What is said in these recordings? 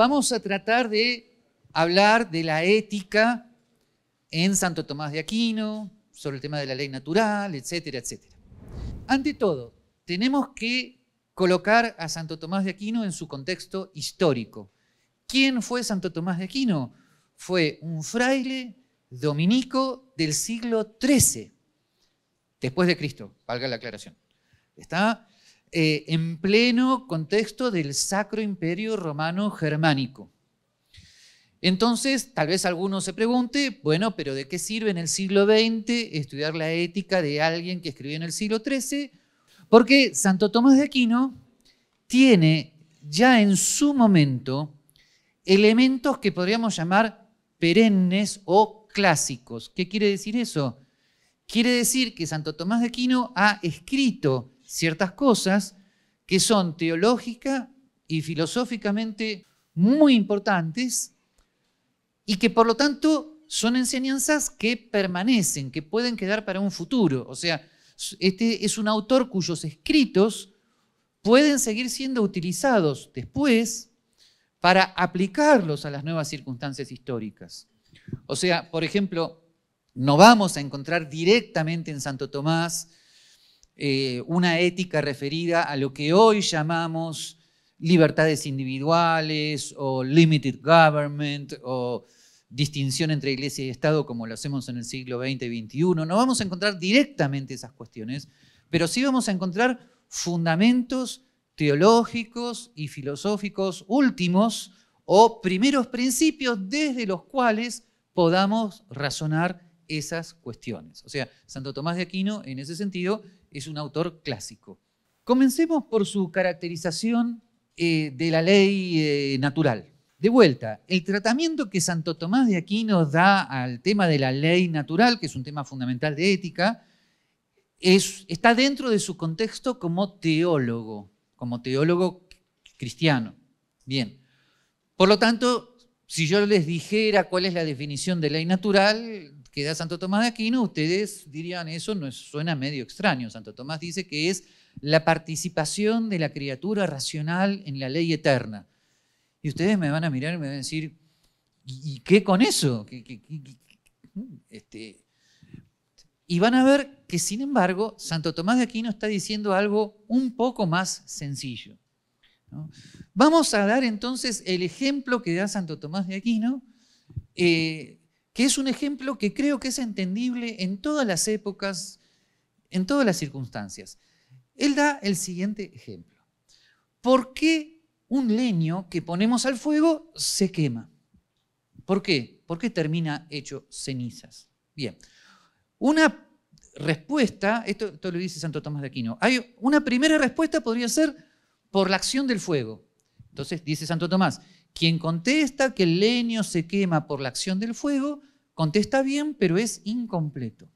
vamos a tratar de hablar de la ética en Santo Tomás de Aquino, sobre el tema de la ley natural, etcétera, etcétera. Ante todo, tenemos que colocar a Santo Tomás de Aquino en su contexto histórico. ¿Quién fue Santo Tomás de Aquino? Fue un fraile dominico del siglo XIII, después de Cristo, valga la aclaración. Está eh, en pleno contexto del Sacro Imperio Romano Germánico. Entonces, tal vez alguno se pregunte, bueno, pero ¿de qué sirve en el siglo XX estudiar la ética de alguien que escribió en el siglo XIII? Porque Santo Tomás de Aquino tiene ya en su momento elementos que podríamos llamar perennes o clásicos. ¿Qué quiere decir eso? Quiere decir que Santo Tomás de Aquino ha escrito ciertas cosas que son teológica y filosóficamente muy importantes y que por lo tanto son enseñanzas que permanecen, que pueden quedar para un futuro. O sea, este es un autor cuyos escritos pueden seguir siendo utilizados después para aplicarlos a las nuevas circunstancias históricas. O sea, por ejemplo, no vamos a encontrar directamente en Santo Tomás eh, una ética referida a lo que hoy llamamos libertades individuales o limited government o distinción entre iglesia y Estado como lo hacemos en el siglo XX y XXI. No vamos a encontrar directamente esas cuestiones, pero sí vamos a encontrar fundamentos teológicos y filosóficos últimos o primeros principios desde los cuales podamos razonar esas cuestiones. O sea, Santo Tomás de Aquino, en ese sentido, es un autor clásico. Comencemos por su caracterización eh, de la ley eh, natural. De vuelta, el tratamiento que Santo Tomás de Aquino da al tema de la ley natural, que es un tema fundamental de ética, es, está dentro de su contexto como teólogo, como teólogo cristiano. Bien, por lo tanto, si yo les dijera cuál es la definición de ley natural, da Santo Tomás de Aquino, ustedes dirían, eso no suena medio extraño. Santo Tomás dice que es la participación de la criatura racional en la ley eterna. Y ustedes me van a mirar y me van a decir, ¿y qué con eso? Este, y van a ver que, sin embargo, Santo Tomás de Aquino está diciendo algo un poco más sencillo. Vamos a dar entonces el ejemplo que da Santo Tomás de Aquino eh, que es un ejemplo que creo que es entendible en todas las épocas, en todas las circunstancias. Él da el siguiente ejemplo. ¿Por qué un leño que ponemos al fuego se quema? ¿Por qué? ¿Por qué termina hecho cenizas? Bien, una respuesta, esto, lo dice Santo Tomás de Aquino, hay una primera respuesta podría ser por la acción del fuego. Entonces dice Santo Tomás, quien contesta que el leño se quema por la acción del fuego, contesta bien, pero es incompleto.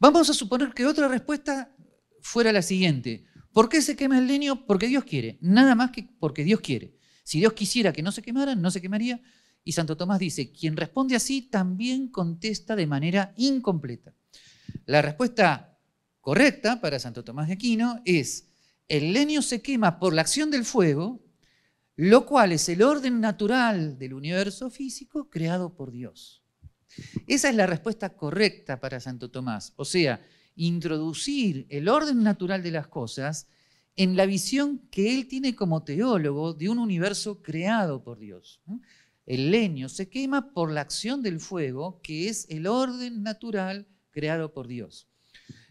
Vamos a suponer que otra respuesta fuera la siguiente. ¿Por qué se quema el leño? Porque Dios quiere, nada más que porque Dios quiere. Si Dios quisiera que no se quemaran, no se quemaría. Y Santo Tomás dice, quien responde así también contesta de manera incompleta. La respuesta correcta para Santo Tomás de Aquino es, el leño se quema por la acción del fuego lo cual es el orden natural del universo físico creado por Dios. Esa es la respuesta correcta para Santo Tomás, o sea, introducir el orden natural de las cosas en la visión que él tiene como teólogo de un universo creado por Dios. El leño se quema por la acción del fuego, que es el orden natural creado por Dios.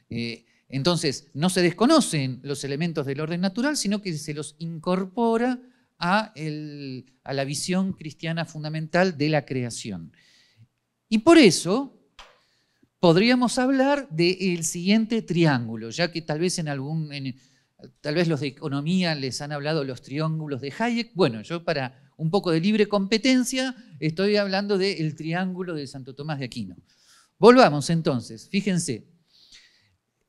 Eh, entonces, no se desconocen los elementos del orden natural, sino que se los incorpora a, la visión cristiana fundamental de la creación. Y por eso podríamos hablar del siguiente triángulo, ya que tal vez en algún... tal vez los de economía les han hablado los triángulos de Hayek. Bueno, yo para un poco de libre competencia estoy hablando del triángulo de Santo Tomás de Aquino. Volvamos entonces, fíjense,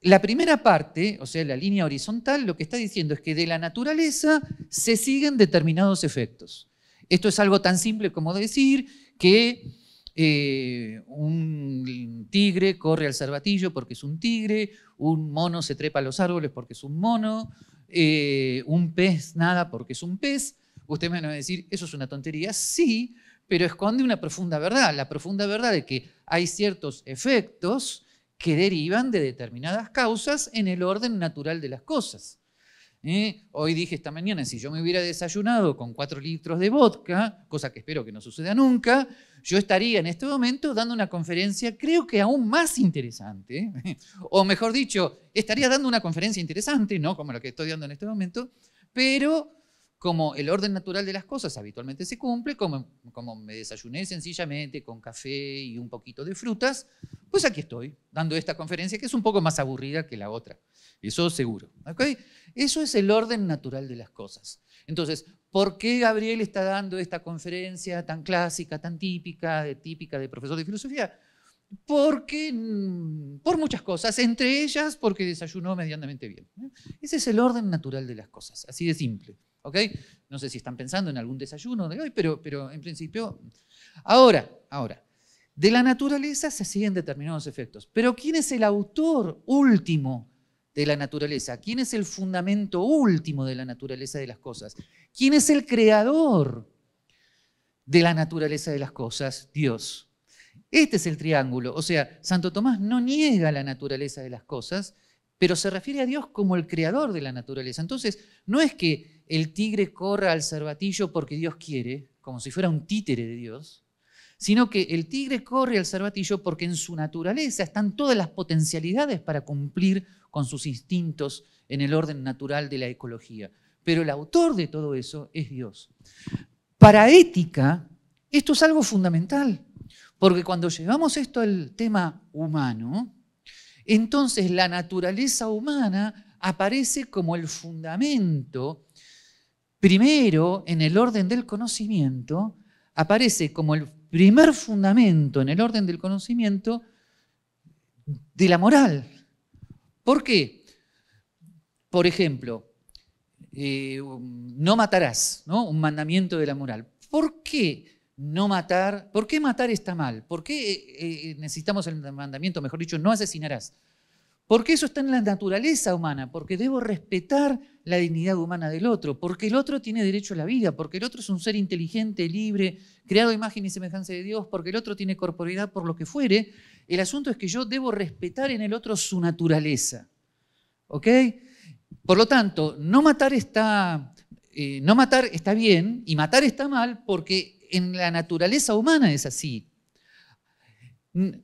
la primera parte, o sea, la línea horizontal, lo que está diciendo es que de la naturaleza se siguen determinados efectos. Esto es algo tan simple como decir que eh, un tigre corre al cervatillo porque es un tigre, un mono se trepa a los árboles porque es un mono, eh, un pez nada porque es un pez. Usted me va a decir, eso es una tontería. Sí, pero esconde una profunda verdad, la profunda verdad de que hay ciertos efectos que derivan de determinadas causas en el orden natural de las cosas. ¿Eh? Hoy dije esta mañana, si yo me hubiera desayunado con cuatro litros de vodka, cosa que espero que no suceda nunca, yo estaría en este momento dando una conferencia, creo que aún más interesante, ¿eh? o mejor dicho, estaría dando una conferencia interesante, no como la que estoy dando en este momento, pero como el orden natural de las cosas habitualmente se cumple, como, me desayuné sencillamente con café y un poquito de frutas, pues aquí estoy dando esta conferencia que es un poco más aburrida que la otra. Eso seguro. ¿okay? Eso es el orden natural de las cosas. Entonces, ¿por qué Gabriel está dando esta conferencia tan clásica, tan típica, típica de profesor de filosofía? Porque, mm, por muchas cosas, entre ellas porque desayunó medianamente bien. ¿eh? Ese es el orden natural de las cosas, así de simple. No sé si están pensando en algún desayuno de hoy, pero, pero en principio... Ahora, ahora, de la naturaleza se siguen determinados efectos, pero ¿quién es el autor último de la naturaleza? ¿Quién es el fundamento último de la naturaleza de las cosas? ¿Quién es el creador de la naturaleza de las cosas? Dios. Este es el triángulo. O sea, Santo Tomás no niega la naturaleza de las cosas, pero se refiere a Dios como el creador de la naturaleza. Entonces, no es que el tigre corra al cervatillo porque Dios quiere, como si fuera un títere de Dios, sino que el tigre corre al cervatillo porque en su naturaleza están todas las potencialidades para cumplir con sus instintos en el orden natural de la ecología. Pero el autor de todo eso es Dios. Para ética, esto es algo fundamental, porque cuando llevamos esto al tema humano, entonces la naturaleza humana aparece como el fundamento, primero en el orden del conocimiento, aparece como el primer fundamento en el orden del conocimiento de la moral. ¿Por qué? Por ejemplo, eh, no matarás, ¿no? Un mandamiento de la moral. ¿Por qué no matar. ¿Por qué matar está mal? ¿Por qué eh, eh, necesitamos el mandamiento, mejor dicho, no asesinarás? Porque eso está en la naturaleza humana, porque debo respetar la dignidad humana del otro, porque el otro tiene derecho a la vida, porque el otro es un ser inteligente, libre, creado a imagen y semejanza de Dios, porque el otro tiene corporalidad por lo que fuere. El asunto es que yo debo respetar en el otro su naturaleza. ¿Ok? Por lo tanto, no matar está, eh, no matar está bien y matar está mal porque en la naturaleza humana es así.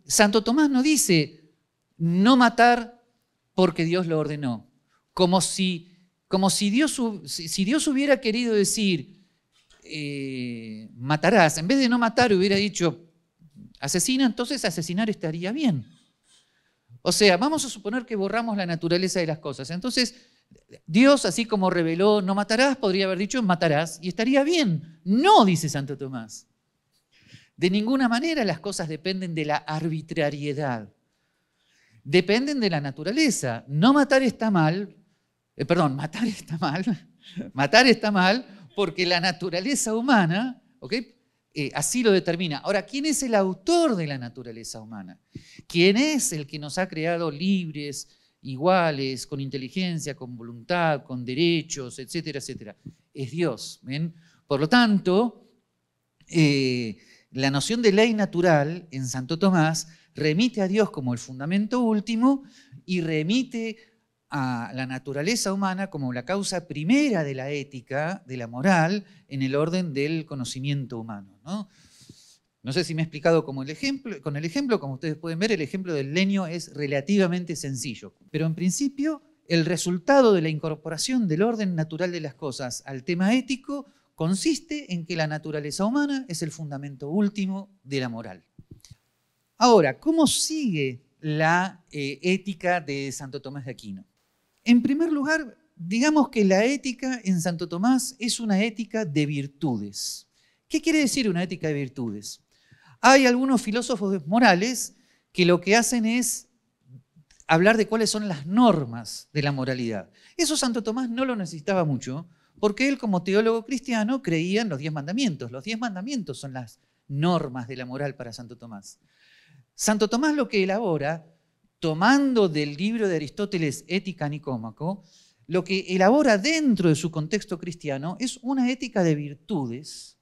Santo Tomás no dice no matar porque Dios lo ordenó, como si, como si, Dios, si Dios hubiera querido decir eh, matarás, en vez de no matar hubiera dicho asesina, entonces asesinar estaría bien. O sea, vamos a suponer que borramos la naturaleza de las cosas. Entonces, Dios, así como reveló, no matarás, podría haber dicho, matarás y estaría bien. No, dice Santo Tomás. De ninguna manera las cosas dependen de la arbitrariedad. Dependen de la naturaleza. No matar está mal, eh, perdón, matar está mal, matar está mal porque la naturaleza humana, ¿ok? Eh, así lo determina. Ahora, ¿quién es el autor de la naturaleza humana? ¿Quién es el que nos ha creado libres, iguales, con inteligencia, con voluntad, con derechos, etcétera, etcétera. Es Dios. Por lo tanto, eh, la noción de ley natural en Santo Tomás remite a Dios como el fundamento último y remite a la naturaleza humana como la causa primera de la ética, de la moral, en el orden del conocimiento humano. ¿no? No sé si me he explicado como el ejemplo, con el ejemplo, como ustedes pueden ver, el ejemplo del lenio es relativamente sencillo, pero en principio el resultado de la incorporación del orden natural de las cosas al tema ético consiste en que la naturaleza humana es el fundamento último de la moral. Ahora, ¿cómo sigue la eh, ética de Santo Tomás de Aquino? En primer lugar, digamos que la ética en Santo Tomás es una ética de virtudes. ¿Qué quiere decir una ética de virtudes? Hay algunos filósofos morales que lo que hacen es hablar de cuáles son las normas de la moralidad. Eso Santo Tomás no lo necesitaba mucho, porque él como teólogo cristiano creía en los diez mandamientos. Los diez mandamientos son las normas de la moral para Santo Tomás. Santo Tomás lo que elabora, tomando del libro de Aristóteles Ética Nicómaco, lo que elabora dentro de su contexto cristiano es una ética de virtudes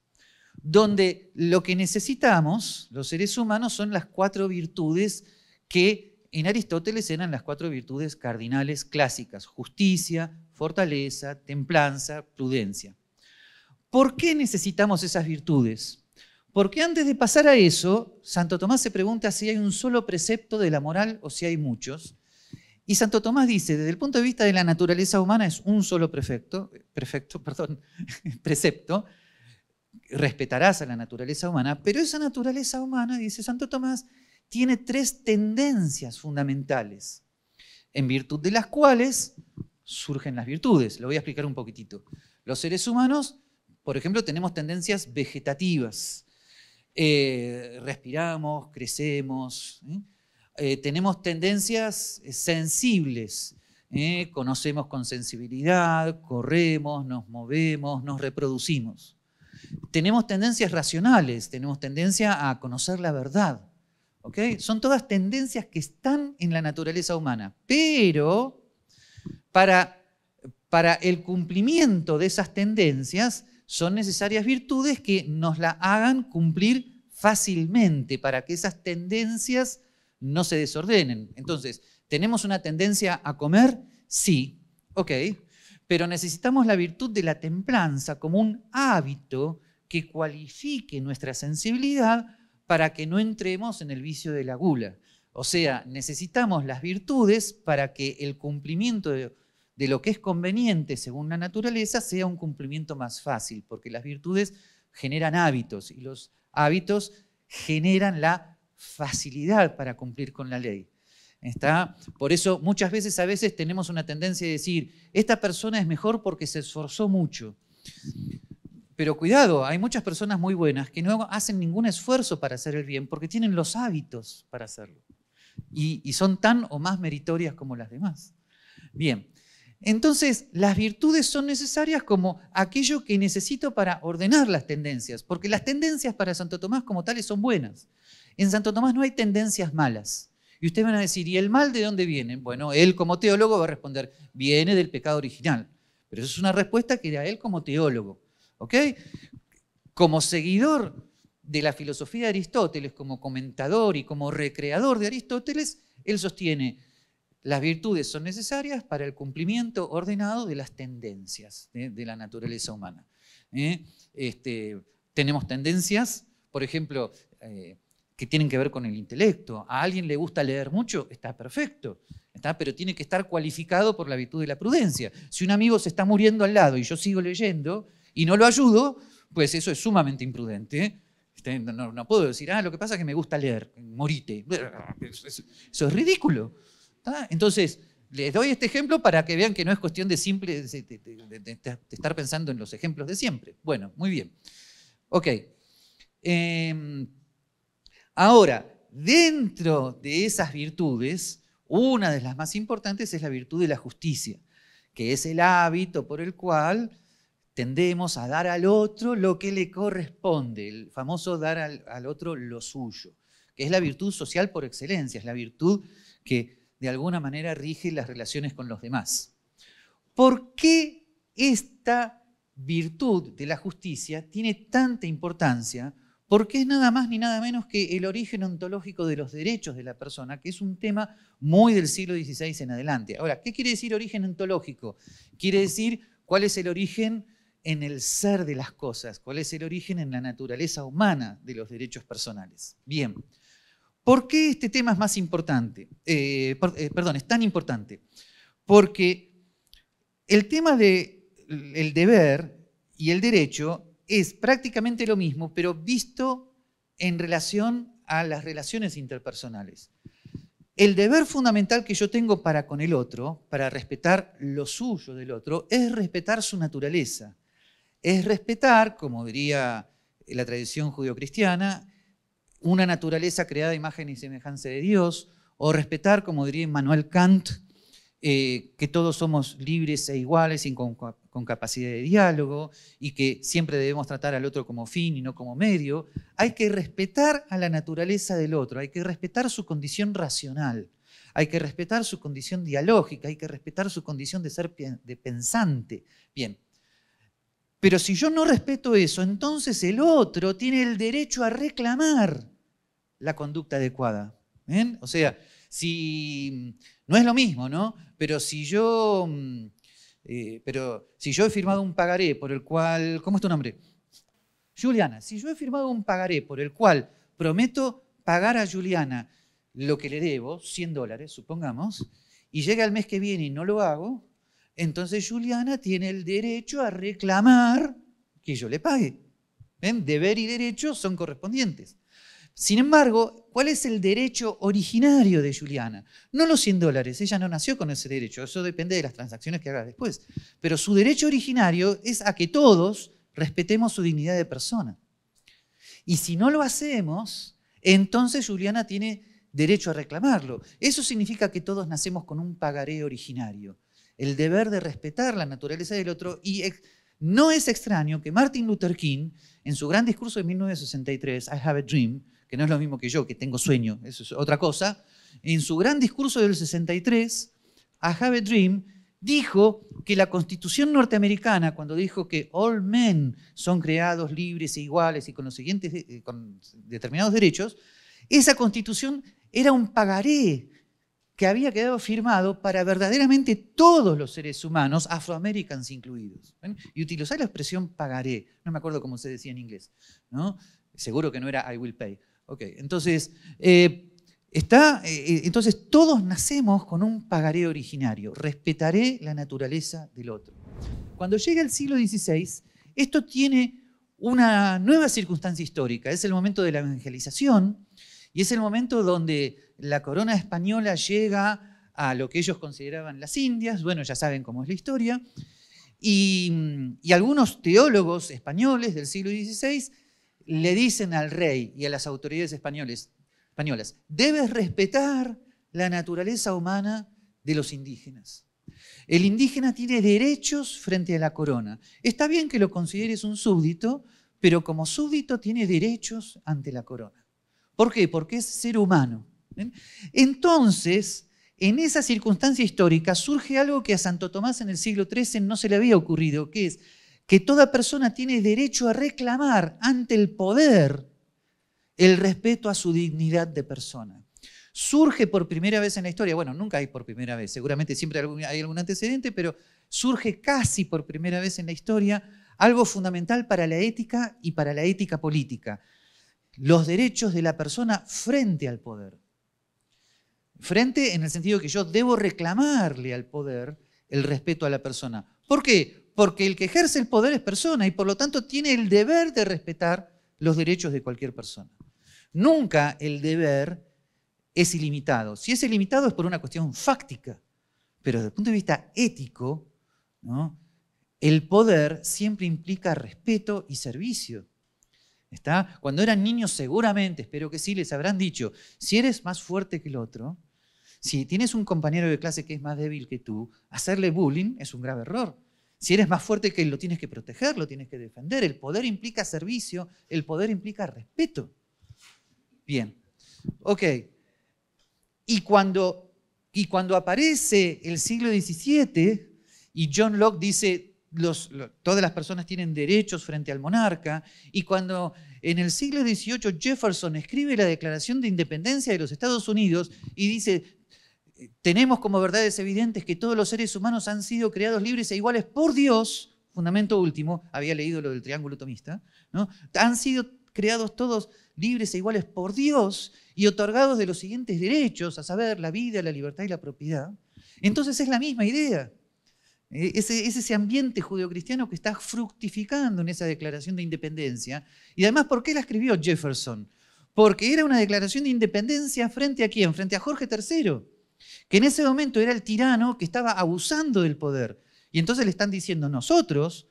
donde lo que necesitamos los seres humanos son las cuatro virtudes que en Aristóteles eran las cuatro virtudes cardinales clásicas, justicia, fortaleza, templanza, prudencia. ¿Por qué necesitamos esas virtudes? Porque antes de pasar a eso, Santo Tomás se pregunta si hay un solo precepto de la moral o si hay muchos. Y Santo Tomás dice, desde el punto de vista de la naturaleza humana es un solo prefecto perdón, precepto, respetarás a la naturaleza humana, pero esa naturaleza humana, dice Santo Tomás, tiene tres tendencias fundamentales, en virtud de las cuales surgen las virtudes. Lo voy a explicar un poquitito. Los seres humanos, por ejemplo, tenemos tendencias vegetativas. Eh, respiramos, crecemos, ¿eh? Eh, tenemos tendencias sensibles. Conocemos con sensibilidad, corremos, nos movemos, nos reproducimos. Tenemos tendencias racionales, tenemos tendencia a conocer la verdad. Son todas tendencias que están en la naturaleza humana, pero para, para el cumplimiento de esas tendencias son necesarias virtudes que nos la hagan cumplir fácilmente para que esas tendencias no se desordenen. Entonces, ¿tenemos una tendencia a comer? Sí. Ok pero necesitamos la virtud de la templanza como un hábito que cualifique nuestra sensibilidad para que no entremos en el vicio de la gula. O sea, necesitamos las virtudes para que el cumplimiento de, lo que es conveniente según la naturaleza sea un cumplimiento más fácil, porque las virtudes generan hábitos y los hábitos generan la facilidad para cumplir con la ley. ¿Está? Por eso muchas veces a veces tenemos una tendencia de decir, esta persona es mejor porque se esforzó mucho. Pero cuidado, hay muchas personas muy buenas que no hacen ningún esfuerzo para hacer el bien porque tienen los hábitos para hacerlo. Y, y son tan o más meritorias como las demás. Bien, entonces las virtudes son necesarias como aquello que necesito para ordenar las tendencias, porque las tendencias para Santo Tomás como tales son buenas. En Santo Tomás no hay tendencias malas. Y ustedes van a decir, ¿y el mal de dónde viene? Bueno, él como teólogo va a responder, viene del pecado original. Pero eso es una respuesta que da él como teólogo. ¿Ok? Como seguidor de la filosofía de Aristóteles, como comentador y como recreador de Aristóteles, él sostiene, las virtudes son necesarias para el cumplimiento ordenado de las tendencias ¿eh? de, la naturaleza humana. ¿eh? Este, tenemos tendencias, por ejemplo, eh, que tienen que ver con el intelecto. A alguien le gusta leer mucho, está perfecto, ¿está? pero tiene que estar cualificado por la virtud de la prudencia. Si un amigo se está muriendo al lado y yo sigo leyendo y no lo ayudo, pues eso es sumamente imprudente. ¿eh? No, puedo decir, ah, lo que pasa es que me gusta leer, morite. Eso es ridículo. Entonces, les doy este ejemplo para que vean que no es cuestión de simple estar pensando en los ejemplos de siempre. Bueno, muy bien. Ok. Em, Ahora, dentro de esas virtudes, una de las más importantes es la virtud de la justicia, que es el hábito por el cual tendemos a dar al otro lo que le corresponde, el famoso dar al, otro lo suyo, que es la virtud social por excelencia, es la virtud que de alguna manera rige las relaciones con los demás. ¿Por qué esta virtud de la justicia tiene tanta importancia porque es nada más ni nada menos que el origen ontológico de los derechos de la persona, que es un tema muy del siglo XVI en adelante. Ahora, ¿qué quiere decir origen ontológico? Quiere decir cuál es el origen en el ser de las cosas, cuál es el origen en la naturaleza humana de los derechos personales. Bien, ¿por qué este tema es más importante? Eh, eh, perdón, es tan importante. Porque el tema del el deber y el derecho es prácticamente lo mismo, pero visto en relación a las relaciones interpersonales. El deber fundamental que yo tengo para con el otro, para respetar lo suyo del otro, es respetar su naturaleza. Es respetar, como diría la tradición judio-cristiana, una naturaleza creada a imagen y semejanza de Dios, o respetar, como diría Immanuel Kant, eh, que todos somos libres e iguales, y con, capacidad de diálogo, y que siempre debemos tratar al otro como fin y no como medio, hay que respetar a la naturaleza del otro, hay que respetar su condición racional, hay que respetar su condición dialógica, hay que respetar su condición de ser de pensante. Bien, pero si yo no respeto eso, entonces el otro tiene el derecho a reclamar la conducta adecuada. O sea, si, no es lo mismo, ¿no? Pero si yo, mm, eh, pero si yo he firmado un pagaré por el cual, ¿cómo es tu nombre? Juliana, si yo he firmado un pagaré por el cual prometo pagar a Juliana lo que le debo, 100 dólares, supongamos, y llega el mes que viene y no lo hago, entonces Juliana tiene el derecho a reclamar que yo le pague. Deber y derecho son correspondientes. Sin embargo, ¿cuál es el derecho originario de Juliana? No los 100 dólares, ella no nació con ese derecho, eso depende de las transacciones que haga después. Pero su derecho originario es a que todos respetemos su dignidad de persona. Y si no lo hacemos, entonces Juliana tiene derecho a reclamarlo. Eso significa que todos nacemos con un pagaré originario, el deber de respetar la naturaleza del otro y no es extraño que Martin Luther King, en su gran discurso de 1963, I Have a Dream, que no es lo mismo que yo, que tengo sueño, eso es otra cosa, en su gran discurso del 63, a Have Dream, dijo que la constitución norteamericana, cuando dijo que all men son creados libres e iguales y con los siguientes, eh, con determinados derechos, esa constitución era un pagaré que había quedado firmado para verdaderamente todos los seres humanos, afroamericanos incluidos. Y utilizar la expresión pagaré, no me acuerdo cómo se decía en inglés, ¿no? seguro que no era I will pay, Ok, entonces, eh, está, eh, eh, entonces todos nacemos con un pagaré originario, respetaré la naturaleza del otro. Cuando llega el siglo XVI, esto tiene una nueva circunstancia histórica, es el momento de la evangelización y es el momento donde la corona española llega a lo que ellos consideraban las Indias, bueno, ya saben cómo es la historia, y, algunos teólogos españoles del siglo XVI le dicen al rey y a las autoridades españoles, españolas, debes respetar la naturaleza humana de los indígenas. El indígena tiene derechos frente a la corona. Está bien que lo consideres un súbdito, pero como súbdito tiene derechos ante la corona. ¿Por qué? Porque es ser humano. Entonces, en esa circunstancia histórica surge algo que a Santo Tomás en el siglo XIII no se le había ocurrido, que es que toda persona tiene derecho a reclamar ante el poder el respeto a su dignidad de persona. Surge por primera vez en la historia, bueno, nunca hay por primera vez, seguramente siempre hay algún antecedente, pero surge casi por primera vez en la historia algo fundamental para la ética y para la ética política, los derechos de la persona frente al poder. Frente en el sentido que yo debo reclamarle al poder el respeto a la persona. ¿Por qué? porque el que ejerce el poder es persona y por lo tanto tiene el deber de respetar los derechos de cualquier persona. Nunca el deber es ilimitado. Si es ilimitado es por una cuestión fáctica, pero desde el punto de vista ético, el poder siempre implica respeto y servicio. ¿Está? Cuando eran niños seguramente, espero que sí, les habrán dicho, si eres más fuerte que el otro, si tienes un compañero de clase que es más débil que tú, hacerle bullying es un grave error. Si eres más fuerte que él, lo tienes que proteger, lo tienes que defender. El poder implica servicio, el poder implica respeto. Bien, ok. Y cuando, y cuando aparece el siglo XVII y John Locke dice, los, todas las personas tienen derechos frente al monarca, y cuando en el siglo XVIII Jefferson escribe la Declaración de Independencia de los Estados Unidos y dice, tenemos como verdades evidentes que todos los seres humanos han sido creados libres e iguales por Dios, fundamento último, había leído lo del triángulo tomista, ¿no? han sido creados todos libres e iguales por Dios y otorgados de los siguientes derechos, a saber, la vida, la libertad y la propiedad, entonces es la misma idea. E, es, ese ambiente judeocristiano que está fructificando en esa declaración de independencia. Y además, ¿por qué la escribió Jefferson? Porque era una declaración de independencia frente a quién? Frente a Jorge III que en ese momento era el tirano que estaba abusando del poder. Y entonces le están diciendo, nosotros,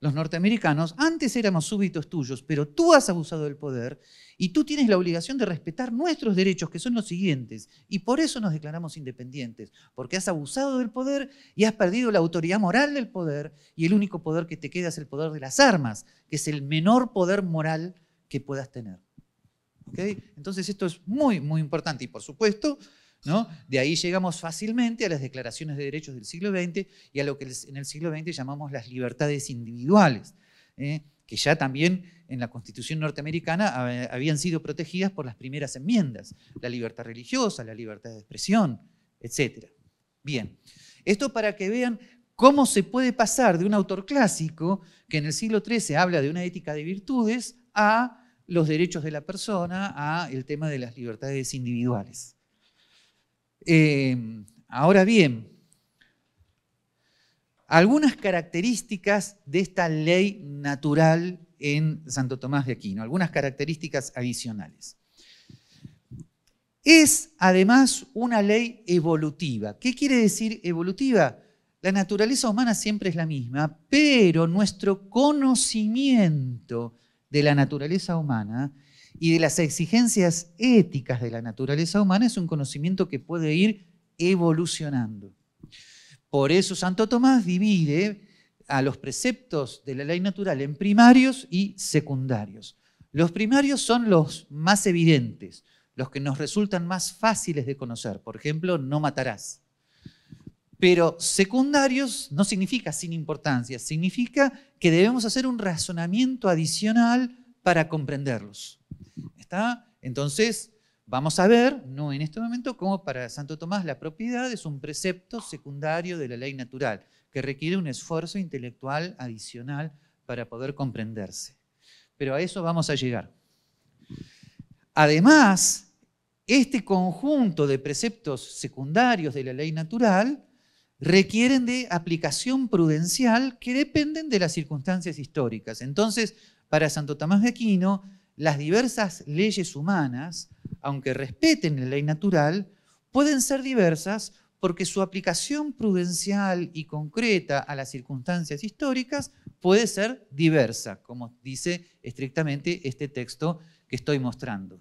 los norteamericanos, antes éramos súbditos tuyos, pero tú has abusado del poder y tú tienes la obligación de respetar nuestros derechos, que son los siguientes. Y por eso nos declaramos independientes, porque has abusado del poder y has perdido la autoridad moral del poder y el único poder que te queda es el poder de las armas, que es el menor poder moral que puedas tener. Entonces esto es muy, muy importante y por supuesto de ahí llegamos fácilmente a las declaraciones de derechos del siglo XX y a lo que en el siglo XX llamamos las libertades individuales, ¿eh? que ya también en la Constitución norteamericana habían sido protegidas por las primeras enmiendas, la libertad religiosa, la libertad de expresión, etc. Bien, esto para que vean cómo se puede pasar de un autor clásico que en el siglo XIII habla de una ética de virtudes a los derechos de la persona, a el tema de las libertades individuales. Em, ahora bien, algunas características de esta ley natural en Santo Tomás de Aquino, algunas características adicionales. Es además una ley evolutiva. ¿Qué quiere decir evolutiva? La naturaleza humana siempre es la misma, pero nuestro conocimiento de la naturaleza humana y de las exigencias éticas de la naturaleza humana es un conocimiento que puede ir evolucionando. Por eso Santo Tomás divide a los preceptos de la ley natural en primarios y secundarios. Los primarios son los más evidentes, los que nos resultan más fáciles de conocer. Por ejemplo, no matarás. Pero secundarios no significa sin importancia, significa que debemos hacer un razonamiento adicional para comprenderlos. ¿Está? Entonces, vamos a ver, no en este momento, cómo para Santo Tomás la propiedad es un precepto secundario de la ley natural, que requiere un esfuerzo intelectual adicional para poder comprenderse. Pero a eso vamos a llegar. Además, este conjunto de preceptos secundarios de la ley natural requieren de aplicación prudencial que dependen de las circunstancias históricas. Entonces, para Santo Tomás de Aquino, las diversas leyes humanas, aunque respeten la ley natural, pueden ser diversas porque su aplicación prudencial y concreta a las circunstancias históricas puede ser diversa, como dice estrictamente este texto que estoy mostrando.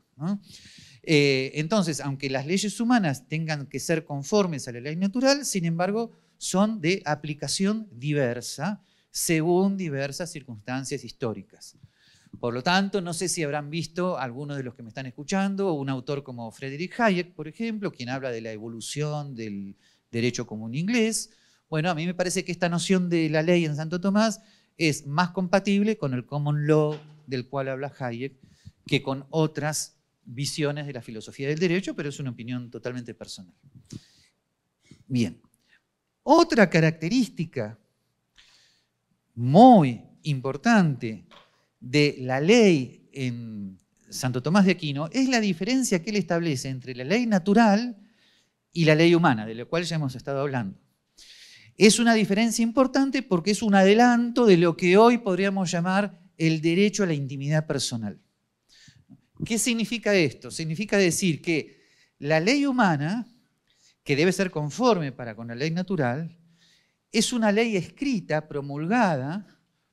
Eh, entonces, aunque las leyes humanas tengan que ser conformes a la ley natural, sin embargo, son de aplicación diversa según diversas circunstancias históricas. Por lo tanto, no sé si habrán visto algunos de los que me están escuchando, un autor como Frederick Hayek, por ejemplo, quien habla de la evolución del derecho común inglés. Bueno, a mí me parece que esta noción de la ley en Santo Tomás es más compatible con el common law del cual habla Hayek que con otras visiones de la filosofía del derecho, pero es una opinión totalmente personal. Bien, otra característica muy importante de la ley en Santo Tomás de Aquino es la diferencia que él establece entre la ley natural y la ley humana, de la cual ya hemos estado hablando. Es una diferencia importante porque es un adelanto de lo que hoy podríamos llamar el derecho a la intimidad personal. ¿Qué significa esto? Significa decir que la ley humana, que debe ser conforme para con la ley natural, es una ley escrita, promulgada,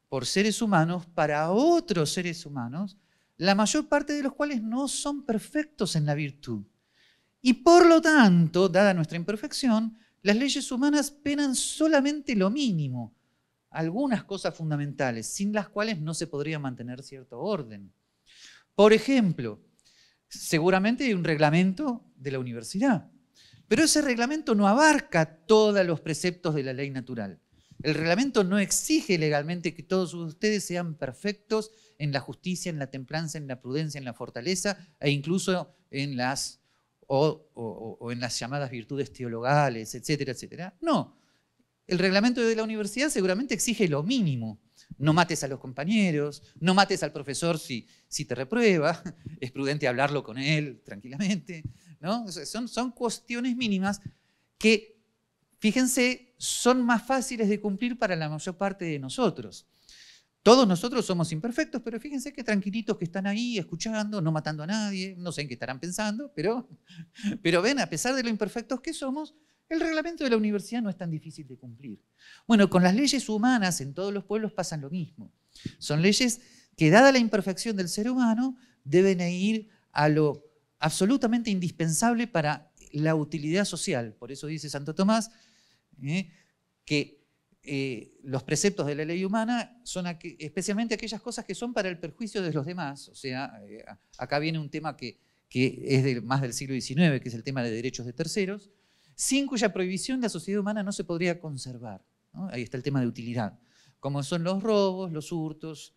por seres humanos para otros seres humanos, la mayor parte de los cuales no son perfectos en la virtud. Y por lo tanto, dada nuestra imperfección, las leyes humanas penan solamente lo mínimo, algunas cosas fundamentales, sin las cuales no se podría mantener cierto orden. Por ejemplo, seguramente hay un reglamento de la universidad, pero ese reglamento no abarca todos los preceptos de la ley natural. El reglamento no exige legalmente que todos ustedes sean perfectos en la justicia, en la templanza, en la prudencia, en la fortaleza e incluso en las, o, en las llamadas virtudes teologales, etcétera, etcétera. No. El reglamento de la universidad seguramente exige lo mínimo. No mates a los compañeros, no mates al profesor si, si te reprueba, es prudente hablarlo con él tranquilamente. ¿no? Son, son cuestiones mínimas que, fíjense, son más fáciles de cumplir para la mayor parte de nosotros. Todos nosotros somos imperfectos, pero fíjense qué tranquilitos que están ahí, escuchando, no matando a nadie, no sé en qué estarán pensando, pero, pero ven, a pesar de lo imperfectos que somos, el reglamento de la universidad no es tan difícil de cumplir. Bueno, con las leyes humanas en todos los pueblos pasan lo mismo. Son leyes que, dada la imperfección del ser humano, deben ir a lo absolutamente indispensable para la utilidad social. Por eso dice Santo Tomás, ¿eh? que eh, los preceptos de la ley humana son especialmente aquellas cosas que son para el perjuicio de los demás. O sea, eh, acá viene un tema que, es más del siglo XIX, que es el tema de derechos de terceros, sin cuya prohibición la sociedad humana no se podría conservar. Ahí está el tema de utilidad, como son los robos, los hurtos,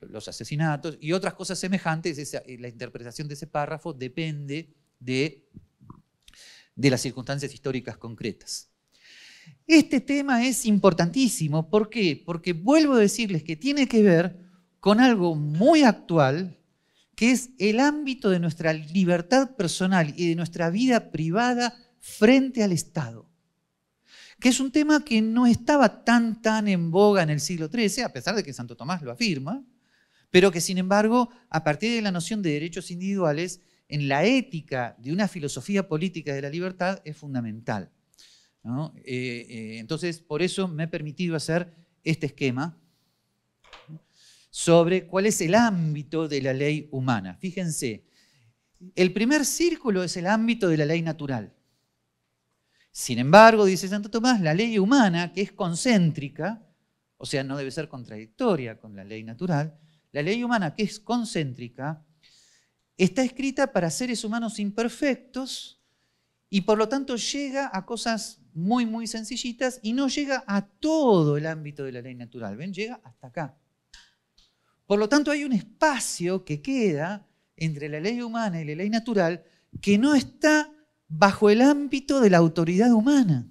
los asesinatos y otras cosas semejantes. la interpretación de ese párrafo depende de las circunstancias históricas concretas. Este tema es importantísimo. ¿Por qué? Porque vuelvo a decirles que tiene que ver con algo muy actual, que es el ámbito de nuestra libertad personal y de nuestra vida privada frente al Estado. Que es un tema que no estaba tan, tan en boga en el siglo XIII, a pesar de que Santo Tomás lo afirma, pero que sin embargo, a partir de la noción de derechos individuales, en la ética de una filosofía política de la libertad es fundamental. Eh, eh, entonces, por eso me he permitido hacer este esquema sobre cuál es el ámbito de la ley humana. Fíjense, el primer círculo es el ámbito de la ley natural. Sin embargo, dice Santo Tomás, la ley humana, que es concéntrica, o sea, no debe ser contradictoria con la ley natural, la ley humana, que es concéntrica, está escrita para seres humanos imperfectos y por lo tanto llega a cosas muy, muy sencillitas y no llega a todo el ámbito de la ley natural. ¿Ven? Llega hasta acá. Por lo tanto, hay un espacio que queda entre la ley humana y la ley natural que no está bajo el ámbito de la autoridad humana.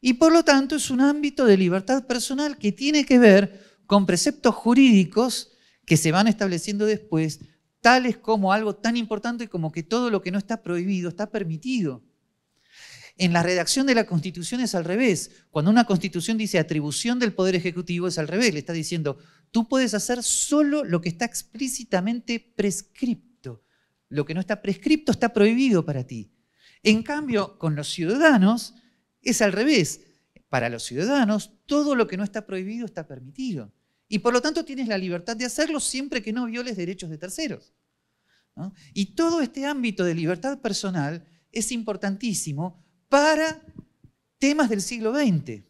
Y por lo tanto es un ámbito de libertad personal que tiene que ver con preceptos jurídicos que se van estableciendo después, tales como algo tan importante como que todo lo que no está prohibido está permitido. En la redacción de la Constitución es al revés. Cuando una Constitución dice atribución del Poder Ejecutivo es al revés. Le está diciendo, tú puedes hacer solo lo que está explícitamente prescripto. Lo que no está prescripto está prohibido para ti. En cambio, con los ciudadanos es al revés. Para los ciudadanos, todo lo que no está prohibido está permitido. Y por lo tanto tienes la libertad de hacerlo siempre que no violes derechos de terceros. Y todo este ámbito de libertad personal es importantísimo para temas del siglo XX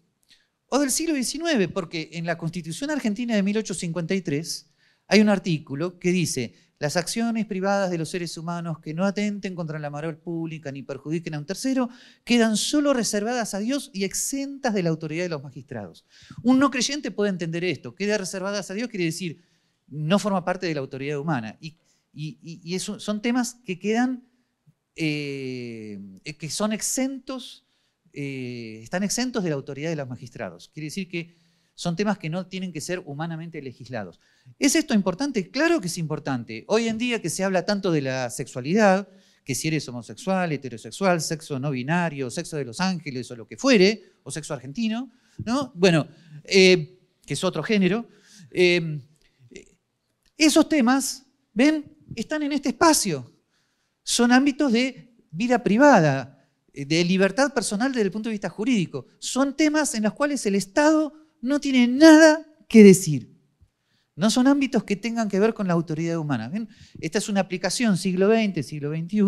o del siglo XIX, porque en la Constitución Argentina de 1853 hay un artículo que dice, las acciones privadas de los seres humanos que no atenten contra la moral pública ni perjudiquen a un tercero, quedan solo reservadas a Dios y exentas de la autoridad de los magistrados. Un no creyente puede entender esto, queda reservadas a Dios quiere decir, no forma parte de la autoridad humana. Y, son temas que quedan eh, eh, que son exentos, eh, están exentos de la autoridad de los magistrados. Quiere decir que son temas que no tienen que ser humanamente legislados. ¿Es esto importante? Claro que es importante. Hoy en día que se habla tanto de la sexualidad, que si eres homosexual, heterosexual, sexo no binario, sexo de los ángeles o lo que fuere, o sexo argentino, ¿no? Bueno, que es otro género. esos temas, ¿ven? Están en este espacio son ámbitos de vida privada, eh, de libertad personal desde el punto de vista jurídico. Son temas en los cuales el Estado no tiene nada que decir. No son ámbitos que tengan que ver con la autoridad humana. Esta es una aplicación siglo XX, siglo XXI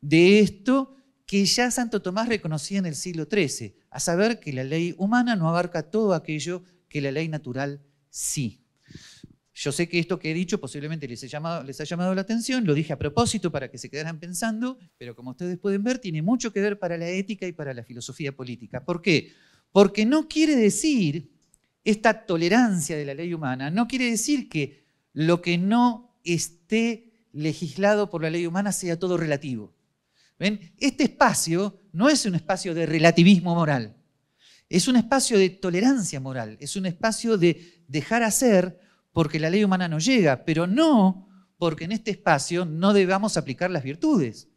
de esto que ya Santo Tomás reconocía en el siglo XIII, a saber que la ley humana no abarca todo aquello que la ley natural sí. Yo sé que esto que he dicho posiblemente les, he llamado, les ha llamado la atención, lo dije a propósito para que se quedaran pensando, pero como ustedes pueden ver, tiene mucho que ver para la ética y para la filosofía política. ¿Por qué? Porque no quiere decir esta tolerancia de la ley humana, no quiere decir que lo que no esté legislado por la ley humana sea todo relativo. ¿Ven? Este espacio no es un espacio de relativismo moral, es un espacio de tolerancia moral, es un espacio de dejar hacer porque la ley humana no llega, pero no porque en este espacio no debamos aplicar las virtudes,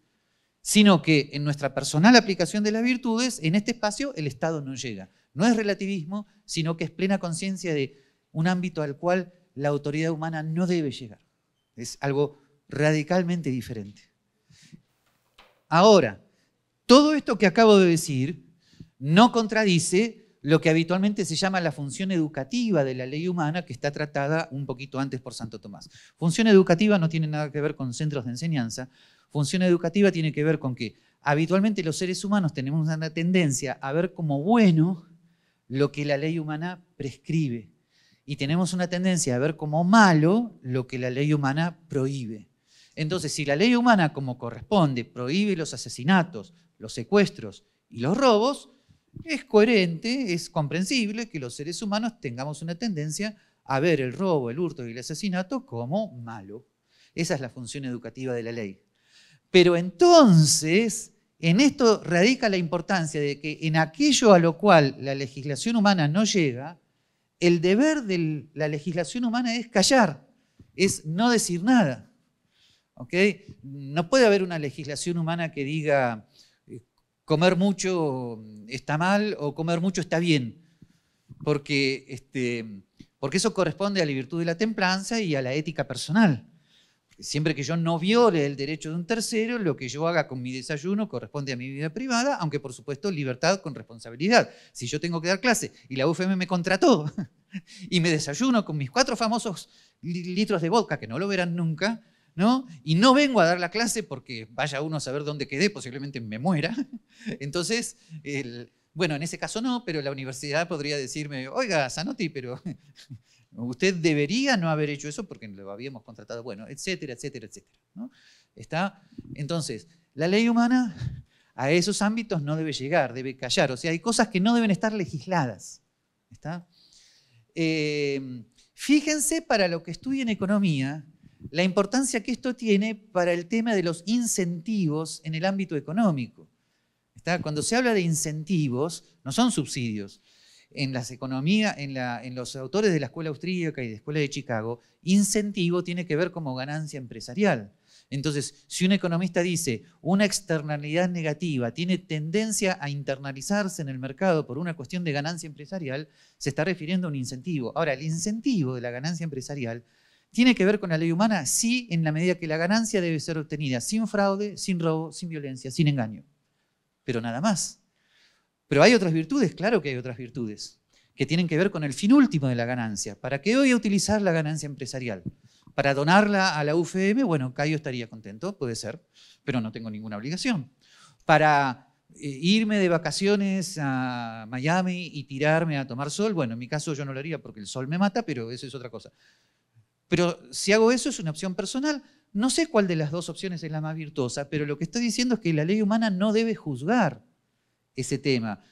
sino que en nuestra personal aplicación de las virtudes, en este espacio el Estado no llega. No es relativismo, sino que es plena conciencia de un ámbito al cual la autoridad humana no debe llegar. Es algo radicalmente diferente. Ahora, todo esto que acabo de decir no contradice lo que habitualmente se llama la función educativa de la ley humana, que está tratada un poquito antes por Santo Tomás. Función educativa no tiene nada que ver con centros de enseñanza, función educativa tiene que ver con que habitualmente los seres humanos tenemos una tendencia a ver como bueno lo que la ley humana prescribe y tenemos una tendencia a ver como malo lo que la ley humana prohíbe. Entonces, si la ley humana, como corresponde, prohíbe los asesinatos, los secuestros y los robos, es coherente, es comprensible que los seres humanos tengamos una tendencia a ver el robo, el hurto y el asesinato como malo. Esa es la función educativa de la ley. Pero entonces, en esto radica la importancia de que en aquello a lo cual la legislación humana no llega, el deber de la legislación humana es callar, es no decir nada. No puede haber una legislación humana que diga, comer mucho está mal o comer mucho está bien, porque, este, porque eso corresponde a la virtud de la templanza y a la ética personal. Siempre que yo no viole el derecho de un tercero, lo que yo haga con mi desayuno corresponde a mi vida privada, aunque por supuesto libertad con responsabilidad. Si yo tengo que dar clase y la UFM me contrató y me desayuno con mis cuatro famosos litros de vodka, que no lo verán nunca, y no vengo a dar la clase porque vaya uno a saber dónde quedé, posiblemente me muera. Entonces, bueno, en ese caso no, pero la universidad podría decirme, oiga, Zanotti, pero usted debería no haber hecho eso porque lo habíamos contratado, bueno, etcétera, etcétera, etcétera. Está, entonces, la ley humana a esos ámbitos no debe llegar, debe callar. O sea, hay cosas que no deben estar legisladas. ¿Está? Eh, fíjense para lo que en economía, la importancia que esto tiene para el tema de los incentivos en el ámbito económico. ¿Está? Cuando se habla de incentivos, no son subsidios. En las economías, en, en los autores de la escuela austríaca y de la escuela de Chicago, incentivo tiene que ver como ganancia empresarial. Entonces, si un economista dice una externalidad negativa tiene tendencia a internalizarse en el mercado por una cuestión de ganancia empresarial, se está refiriendo a un incentivo. Ahora, el incentivo de la ganancia empresarial ¿Tiene que ver con la ley humana? Sí, en la medida que la ganancia debe ser obtenida sin fraude, sin robo, sin violencia, sin engaño. Pero nada más. Pero hay otras virtudes, claro que hay otras virtudes, que tienen que ver con el fin último de la ganancia. ¿Para qué voy a utilizar la ganancia empresarial? ¿Para donarla a la UFM? Bueno, Cayo estaría contento, puede ser, pero no tengo ninguna obligación. ¿Para eh, irme de vacaciones a Miami y tirarme a tomar sol? Bueno, en mi caso yo no lo haría porque el sol me mata, pero eso es otra cosa. Pero si hago eso es una opción personal. No sé cuál de las dos opciones es la más virtuosa, pero lo que estoy diciendo es que la ley humana no debe juzgar ese tema.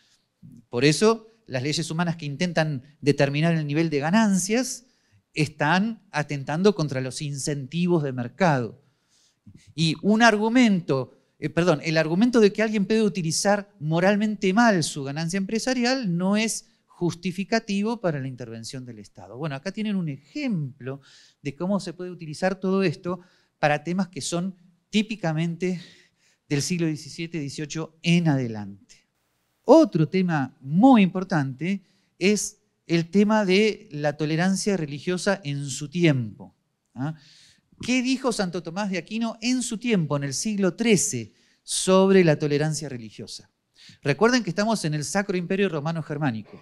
Por eso las leyes humanas que intentan determinar el nivel de ganancias están atentando contra los incentivos de mercado. Y un argumento, eh, perdón, el argumento de que alguien puede utilizar moralmente mal su ganancia empresarial no es justificativo para la intervención del Estado. Bueno, acá tienen un ejemplo de cómo se puede utilizar todo esto para temas que son típicamente del siglo XVII, XVIII en adelante. Otro tema muy importante es el tema de la tolerancia religiosa en su tiempo. ¿ah? ¿Qué dijo Santo Tomás de Aquino en su tiempo, en el siglo XIII, sobre la tolerancia religiosa? Recuerden que estamos en el Sacro Imperio Romano Germánico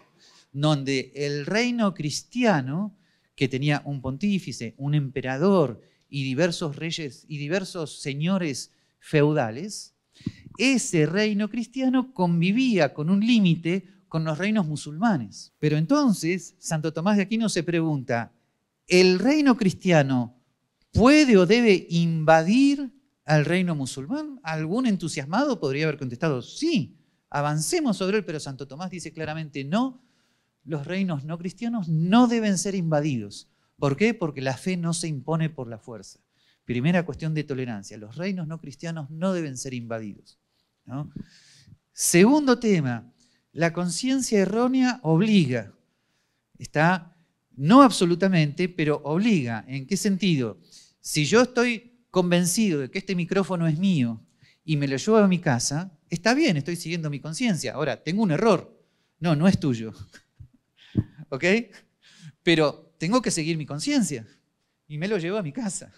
donde el reino cristiano, que tenía un pontífice, un emperador y diversos reyes y diversos señores feudales, ese reino cristiano convivía con un límite con los reinos musulmanes. Pero entonces, Santo Tomás de Aquino se pregunta, ¿el reino cristiano puede o debe invadir al reino musulmán? Algún entusiasmado podría haber contestado, sí, avancemos sobre él, pero Santo Tomás dice claramente no, los reinos no cristianos no deben ser invadidos. ¿Por qué? Porque la fe no se impone por la fuerza. Primera cuestión de tolerancia, los reinos no cristianos no deben ser invadidos. Segundo tema, la conciencia errónea obliga. Está, no absolutamente, pero obliga. ¿En qué sentido? Si yo estoy convencido de que este micrófono es mío y me lo llevo a mi casa, está bien, estoy siguiendo mi conciencia. Ahora, tengo un error. No, no es tuyo. ¿ok? Pero tengo que seguir mi conciencia y me lo llevo a mi casa.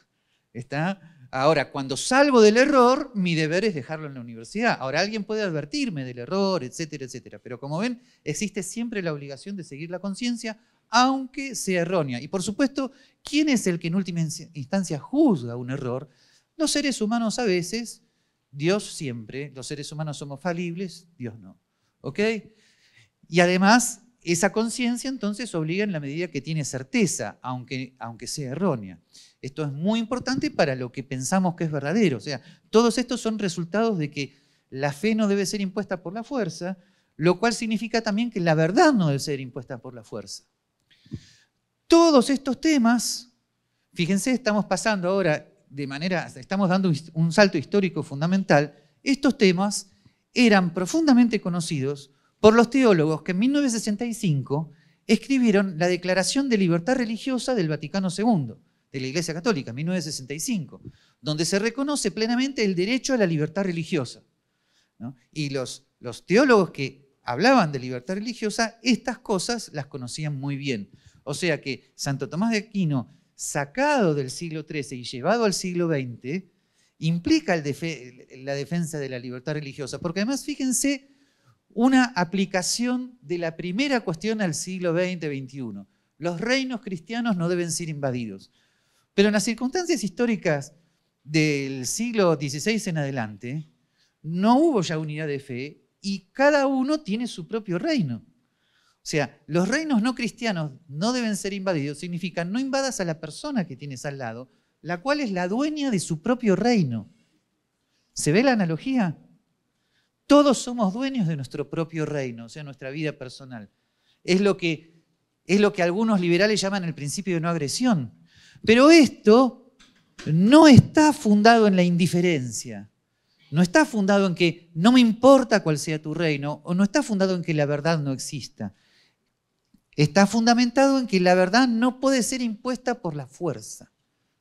¿Está? Ahora, cuando salgo del error, mi deber es dejarlo en la universidad. Ahora, alguien puede advertirme del error, etcétera, etcétera. Pero como ven, existe siempre la obligación de seguir la conciencia, aunque sea errónea. Y por supuesto, ¿quién es el que en última instancia juzga un error? Los seres humanos a veces, Dios siempre. Los seres humanos somos falibles, Dios no. ¿Ok? Y además, esa conciencia entonces obliga en la medida que tiene certeza, aunque, aunque sea errónea. Esto es muy importante para lo que pensamos que es verdadero. O sea, todos estos son resultados de que la fe no debe ser impuesta por la fuerza, lo cual significa también que la verdad no debe ser impuesta por la fuerza. Todos estos temas, fíjense, estamos pasando ahora de manera, estamos dando un salto histórico fundamental, estos temas eran profundamente conocidos por los teólogos que en 1965 escribieron la Declaración de Libertad Religiosa del Vaticano II, de la Iglesia Católica, en 1965, donde se reconoce plenamente el derecho a la libertad religiosa. Y los, teólogos que hablaban de libertad religiosa, estas cosas las conocían muy bien. O sea que Santo Tomás de Aquino, sacado del siglo XIII y llevado al siglo XX, implica la defensa de la libertad religiosa, porque además fíjense una aplicación de la primera cuestión al siglo XX-XXI. Los reinos cristianos no deben ser invadidos. Pero en las circunstancias históricas del siglo XVI en adelante, no hubo ya unidad de fe y cada uno tiene su propio reino. O sea, los reinos no cristianos no deben ser invadidos, significa no invadas a la persona que tienes al lado, la cual es la dueña de su propio reino. ¿Se ve la analogía? Todos somos dueños de nuestro propio reino, o sea, nuestra vida personal. Es lo que, es lo que algunos liberales llaman el principio de no agresión. Pero esto no está fundado en la indiferencia. No está fundado en que no me importa cuál sea tu reino, o no está fundado en que la verdad no exista. Está fundamentado en que la verdad no puede ser impuesta por la fuerza.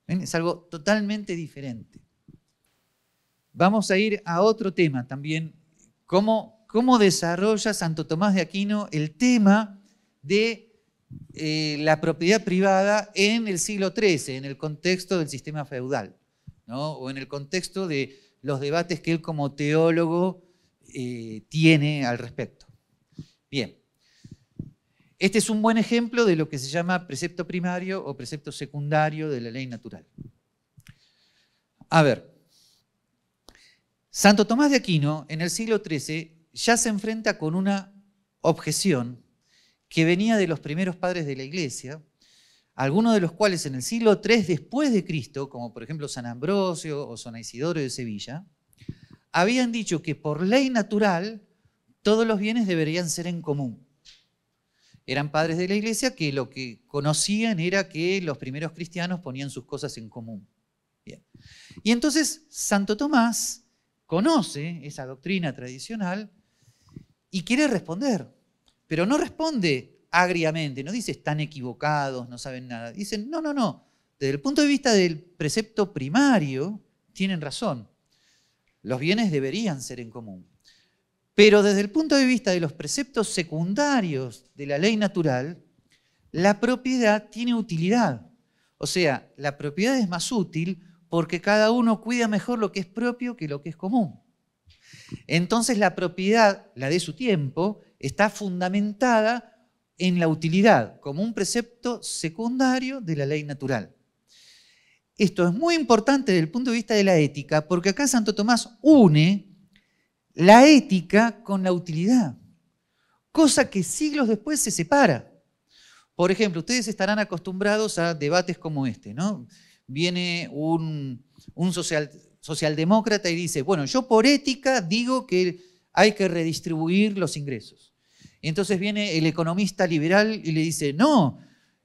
Es algo totalmente diferente. Vamos a ir a otro tema también cómo, desarrolla Santo Tomás de Aquino el tema de eh, la propiedad privada en el siglo XIII, en el contexto del sistema feudal, o en el contexto de los debates que él como teólogo eh, tiene al respecto. Bien, este es un buen ejemplo de lo que se llama precepto primario o precepto secundario de la ley natural. A ver, Santo Tomás de Aquino, en el siglo XIII, ya se enfrenta con una objeción que venía de los primeros padres de la Iglesia, algunos de los cuales en el siglo III después de Cristo, como por ejemplo San Ambrosio o San Isidoro de Sevilla, habían dicho que por ley natural todos los bienes deberían ser en común. Eran padres de la iglesia que lo que conocían era que los primeros cristianos ponían sus cosas en común. Y entonces Santo Tomás conoce esa doctrina tradicional y quiere responder, pero no responde agriamente, no dice están equivocados, no saben nada. Dicen, no, no, no, desde el punto de vista del precepto primario, tienen razón. Los bienes deberían ser en común. Pero desde el punto de vista de los preceptos secundarios de la ley natural, la propiedad tiene utilidad. O sea, la propiedad es más útil porque cada uno cuida mejor lo que es propio que lo que es común. Entonces la propiedad, la de su tiempo, está fundamentada en la utilidad, como un precepto secundario de la ley natural. Esto es muy importante desde el punto de vista de la ética, porque acá Santo Tomás une la ética con la utilidad, cosa que siglos después se separa. Por ejemplo, ustedes estarán acostumbrados a debates como este, ¿no? viene un, socialdemócrata y dice, bueno, yo por ética digo que hay que redistribuir los ingresos. entonces viene el economista liberal y le dice, no,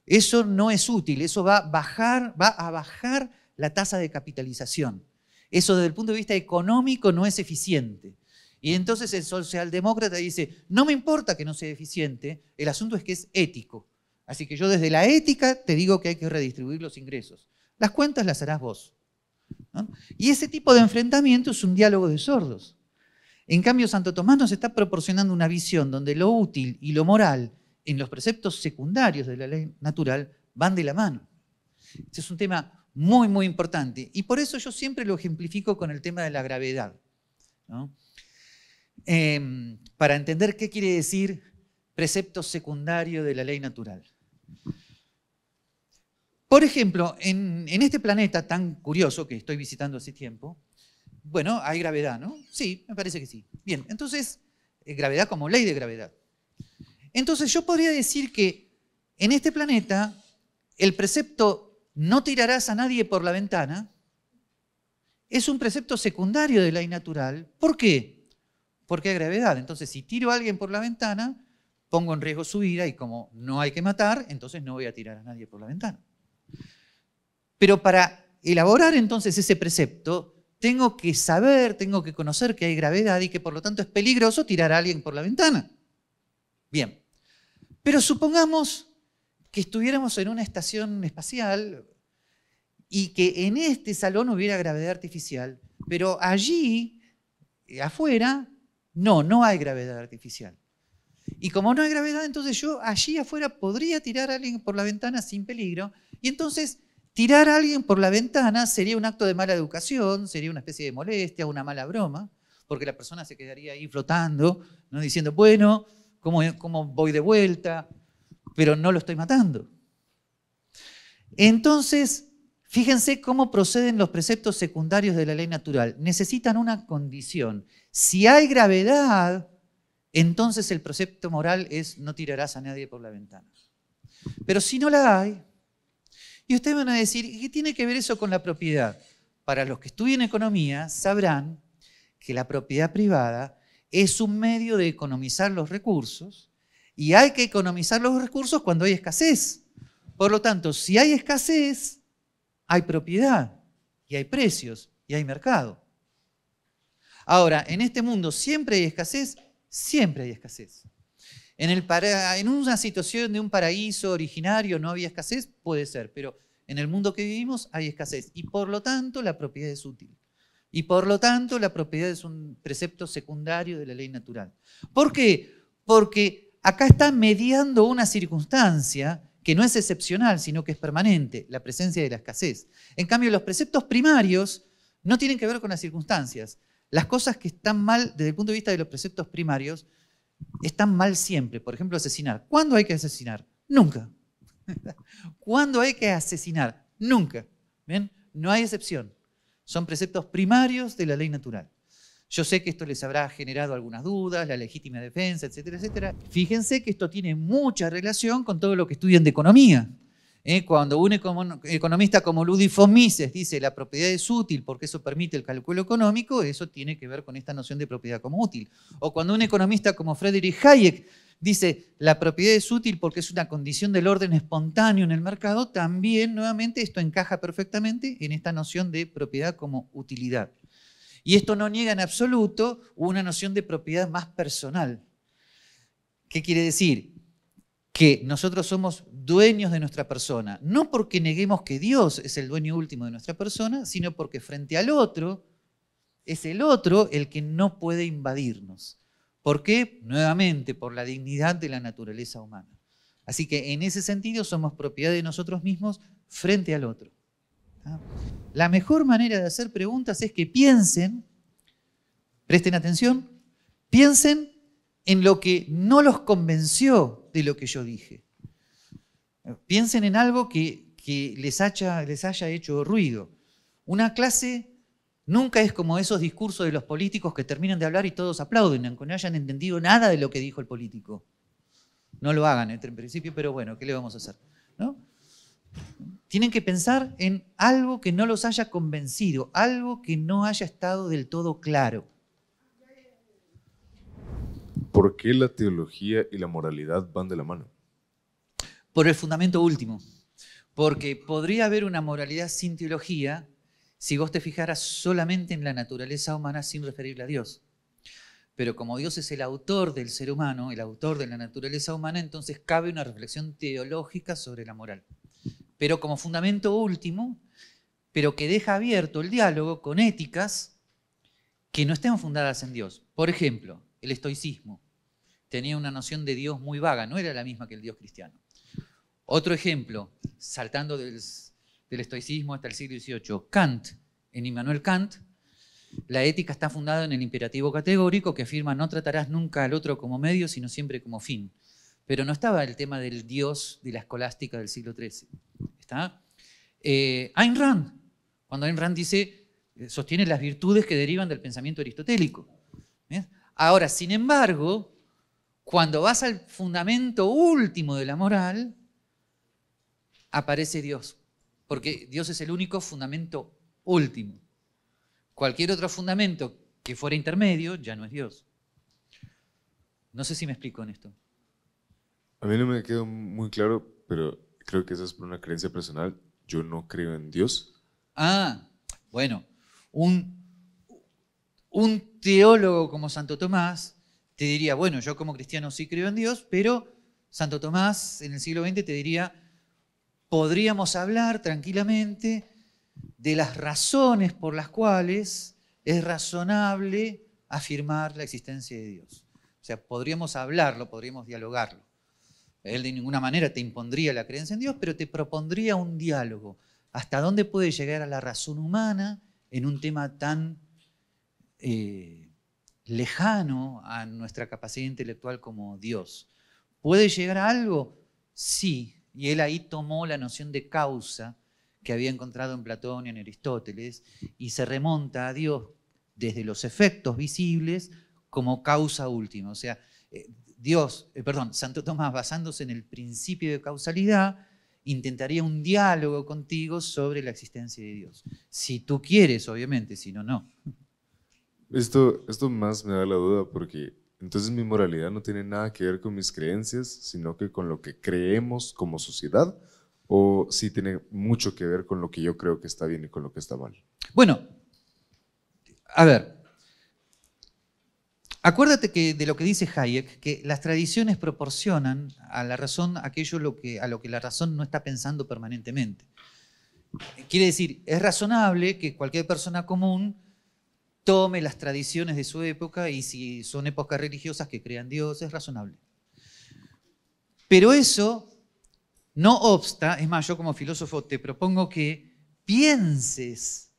eso no es útil, eso va a bajar, va a bajar la tasa de capitalización. Eso desde el punto de vista económico no es eficiente. Y entonces el socialdemócrata dice, no me importa que no sea eficiente, el asunto es que es ético. Así que yo desde la ética te digo que hay que redistribuir los ingresos. Las cuentas las harás vos. Y ese tipo de enfrentamiento es un diálogo de sordos. En cambio, Santo Tomás nos está proporcionando una visión donde lo útil y lo moral en los preceptos secundarios de la ley natural van de la mano. Ese es un tema muy, muy importante. Y por eso yo siempre lo ejemplifico con el tema de la gravedad. Em, para entender qué quiere decir precepto secundario de la ley natural. Por ejemplo, en, este planeta tan curioso que estoy visitando hace tiempo, bueno, hay gravedad, ¿no? Sí, me parece que sí. Bien, entonces, eh, gravedad como ley de gravedad. Entonces yo podría decir que en este planeta el precepto no tirarás a nadie por la ventana es un precepto secundario de ley natural. ¿Por qué? Porque hay gravedad. Entonces, si tiro a alguien por la ventana, pongo en riesgo su vida y como no hay que matar, entonces no voy a tirar a nadie por la ventana. Pero para elaborar entonces ese precepto, tengo que saber, tengo que conocer que hay gravedad y que por lo tanto es peligroso tirar a alguien por la ventana. Bien, pero supongamos que estuviéramos en una estación espacial y que en este salón hubiera gravedad artificial, pero allí, eh, afuera, no, no hay gravedad artificial. Y como no hay gravedad, entonces yo allí afuera podría tirar a alguien por la ventana sin peligro. Y entonces Tirar a alguien por la ventana sería un acto de mala educación, sería una especie de molestia, una mala broma, porque la persona se quedaría ahí flotando, no diciendo, bueno, ¿cómo, cómo voy de vuelta? Pero no lo estoy matando. Entonces, fíjense cómo proceden los preceptos secundarios de la ley natural. Necesitan una condición. Si hay gravedad, entonces el precepto moral es no tirarás a nadie por la ventana. Pero si no la hay, y ustedes van a decir, ¿qué tiene que ver eso con la propiedad? Para los que estudian economía, sabrán que la propiedad privada es un medio de economizar los recursos y hay que economizar los recursos cuando hay escasez. Por lo tanto, si hay escasez, hay propiedad y hay precios y hay mercado. Ahora, en este mundo siempre hay escasez, siempre hay escasez. En, una situación de un paraíso originario no había escasez, puede ser, pero en el mundo que vivimos hay escasez y por lo tanto la propiedad es útil. Y por lo tanto la propiedad es un precepto secundario de la ley natural. ¿Por qué? Porque acá está mediando una circunstancia que no es excepcional, sino que es permanente, la presencia de la escasez. En cambio, los preceptos primarios no tienen que ver con las circunstancias. Las cosas que están mal desde el punto de vista de los preceptos primarios están mal siempre. Por ejemplo, asesinar. ¿Cuándo hay que asesinar? Nunca. ¿Cuándo hay que asesinar? Nunca. ¿Ven? No hay excepción. Son preceptos primarios de la ley natural. Yo sé que esto les habrá generado algunas dudas, la legítima defensa, etcétera, etcétera. Fíjense que esto tiene mucha relación con todo lo que estudian de economía. ¿eh? cuando un economista como Ludwig von Mises dice la propiedad es útil porque eso permite el cálculo económico, eso tiene que ver con esta noción de propiedad como útil. O cuando un economista como Friedrich Hayek dice la propiedad es útil porque es una condición del orden espontáneo en el mercado, también nuevamente esto encaja perfectamente en esta noción de propiedad como utilidad. Y esto no niega en absoluto una noción de propiedad más personal. ¿Qué quiere decir? que nosotros somos dueños de nuestra persona, no porque neguemos que Dios es el dueño último de nuestra persona, sino porque frente al otro es el otro el que no puede invadirnos. ¿Por qué? Nuevamente, por la dignidad de la naturaleza humana. Así que en ese sentido somos propiedad de nosotros mismos frente al otro. ¿Ah? La mejor manera de hacer preguntas es que piensen, presten atención, piensen en lo que no los convenció de lo que yo dije. Piensen en algo que, les, haya, hecho ruido. Una clase nunca es como esos discursos de los políticos que terminan de hablar y todos aplauden, aunque no hayan entendido nada de lo que dijo el político. No lo hagan ¿eh? en principio, pero bueno, ¿qué le vamos a hacer? ¿No? Tienen que pensar en algo que no los haya convencido, algo que no haya estado del todo claro. ¿Por qué la teología y la moralidad van de la mano? Por el fundamento último. Porque podría haber una moralidad sin teología si vos te fijaras solamente en la naturaleza humana sin referirle a Dios. Pero como Dios es el autor del ser humano, el autor de la naturaleza humana, entonces cabe una reflexión teológica sobre la moral. Pero como fundamento último, pero que deja abierto el diálogo con éticas que no estén fundadas en Dios. Por ejemplo, el estoicismo tenía una noción de Dios muy vaga, no era la misma que el Dios cristiano. Otro ejemplo, saltando del, estoicismo hasta el siglo XVIII, Kant, en Immanuel Kant, la ética está fundada en el imperativo categórico que afirma no tratarás nunca al otro como medio, sino siempre como fin. Pero no estaba el tema del Dios de la escolástica del siglo XIII. ¿Está? Eh, Ayn Rand, cuando Ayn Rand dice, eh, sostiene las virtudes que derivan del pensamiento aristotélico. Ahora, sin embargo, cuando vas al fundamento último de la moral, aparece Dios, porque Dios es el único fundamento último. Cualquier otro fundamento que fuera intermedio ya no es Dios. No sé si me explico en esto. A mí no me quedó muy claro, pero creo que esa es por una creencia personal. Yo no creo en Dios. Ah, bueno, un teólogo como Santo Tomás te diría, bueno, yo como cristiano sí creo en Dios, pero Santo Tomás en el siglo XX te diría, podríamos hablar tranquilamente de las razones por las cuales es razonable afirmar la existencia de Dios. O sea, podríamos hablarlo, podríamos dialogarlo. Él de ninguna manera te impondría la creencia en Dios, pero te propondría un diálogo. ¿Hasta dónde puede llegar a la razón humana en un tema tan eh, lejano a nuestra capacidad intelectual como Dios. ¿Puede llegar a algo? Sí. Y él ahí tomó la noción de causa que había encontrado en Platón y en Aristóteles y se remonta a Dios desde los efectos visibles como causa última. O sea, eh, Dios, eh, perdón, Santo Tomás, basándose en el principio de causalidad, intentaría un diálogo contigo sobre la existencia de Dios. Si tú quieres, obviamente, si no, no. Esto, esto más me da la duda porque entonces mi moralidad no tiene nada que ver con mis creencias, sino que con lo que creemos como sociedad, o si tiene mucho que ver con lo que yo creo que está bien y con lo que está mal. Bueno, a ver, acuérdate que de lo que dice Hayek, que las tradiciones proporcionan a la razón aquello lo que, a lo que la razón no está pensando permanentemente. Quiere decir, es razonable que cualquier persona común tome las tradiciones de su época y si son épocas religiosas que crean Dios, es razonable. Pero eso no obsta, es más, yo como filósofo te propongo que pienses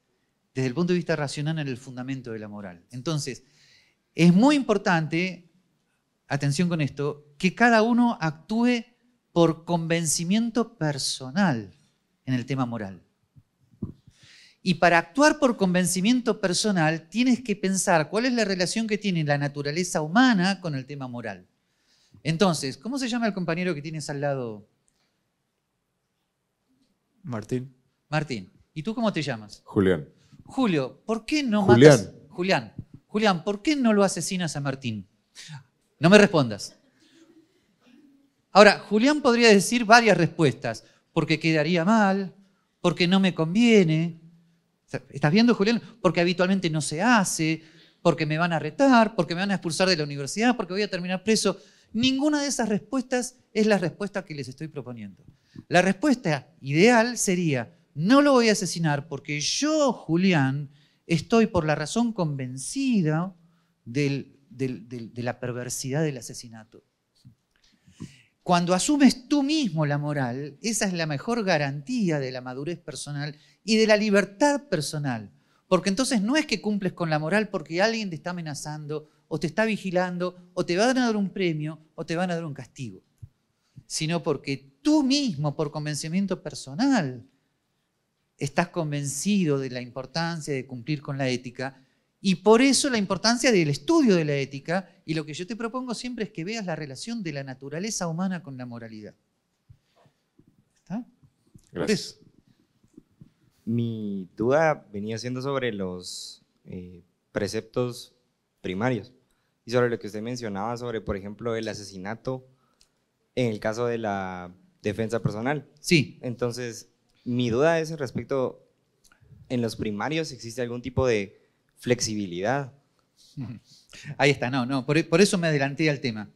desde el punto de vista racional en el fundamento de la moral. Entonces, es muy importante, atención con esto, que cada uno actúe por convencimiento personal en el tema moral. Y para actuar por convencimiento personal tienes que pensar cuál es la relación que tiene la naturaleza humana con el tema moral. Entonces, ¿cómo se llama el compañero que tienes al lado? Martín. Martín. ¿Y tú cómo te llamas? Julián. Julio, ¿por qué no matas? Julián. Julián, ¿por qué no lo asesinas a Martín? No me respondas. Ahora, Julián podría decir varias respuestas, porque quedaría mal, porque no me conviene, ¿Estás viendo, Julián? Porque habitualmente no se hace, porque me van a retar, porque me van a expulsar de la universidad, porque voy a terminar preso. Ninguna de esas respuestas es la respuesta que les estoy proponiendo. La respuesta ideal sería, no lo voy a asesinar porque yo, Julián, estoy por la razón convencida de la perversidad del asesinato. Cuando asumes tú mismo la moral, esa es la mejor garantía de la madurez personal y de la libertad personal. Porque entonces no es que cumples con la moral porque alguien te está amenazando o te está vigilando o te van a dar un premio o te van a dar un castigo, sino porque tú mismo, por convencimiento personal, estás convencido de la importancia de cumplir con la ética y por eso la importancia del estudio de la ética, y lo que yo te propongo siempre es que veas la relación de la naturaleza humana con la moralidad. ¿Está? Gracias. Mi duda venía siendo sobre los eh, preceptos primarios y sobre lo que usted mencionaba sobre, por ejemplo, el asesinato en el caso de la defensa personal. Sí. Entonces, mi duda es respecto, en los primarios existe algún tipo de flexibilidad. Ahí está, no, no, por, eso me adelanté al tema.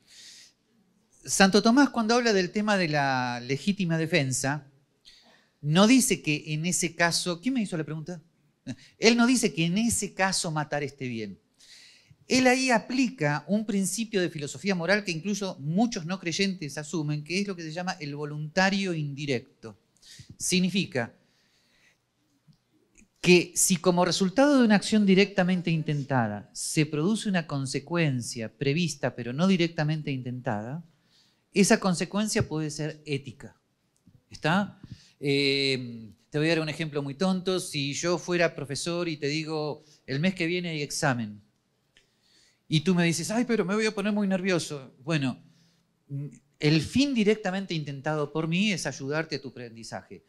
Santo Tomás cuando habla del tema de la legítima defensa, no dice que en ese caso, ¿quién me hizo la pregunta? Él no dice que en ese caso matar esté bien. Él ahí aplica un principio de filosofía moral que incluso muchos no creyentes asumen, que es lo que se llama el voluntario indirecto. Significa que si como resultado de una acción directamente intentada se produce una consecuencia prevista pero no directamente intentada, esa consecuencia puede ser ética. ¿Está? Eh, te voy a dar un ejemplo muy tonto. Si yo fuera profesor y te digo, el mes que viene hay examen, y tú me dices, ay, pero me voy a poner muy nervioso. Bueno, el fin directamente intentado por mí es ayudarte a tu aprendizaje.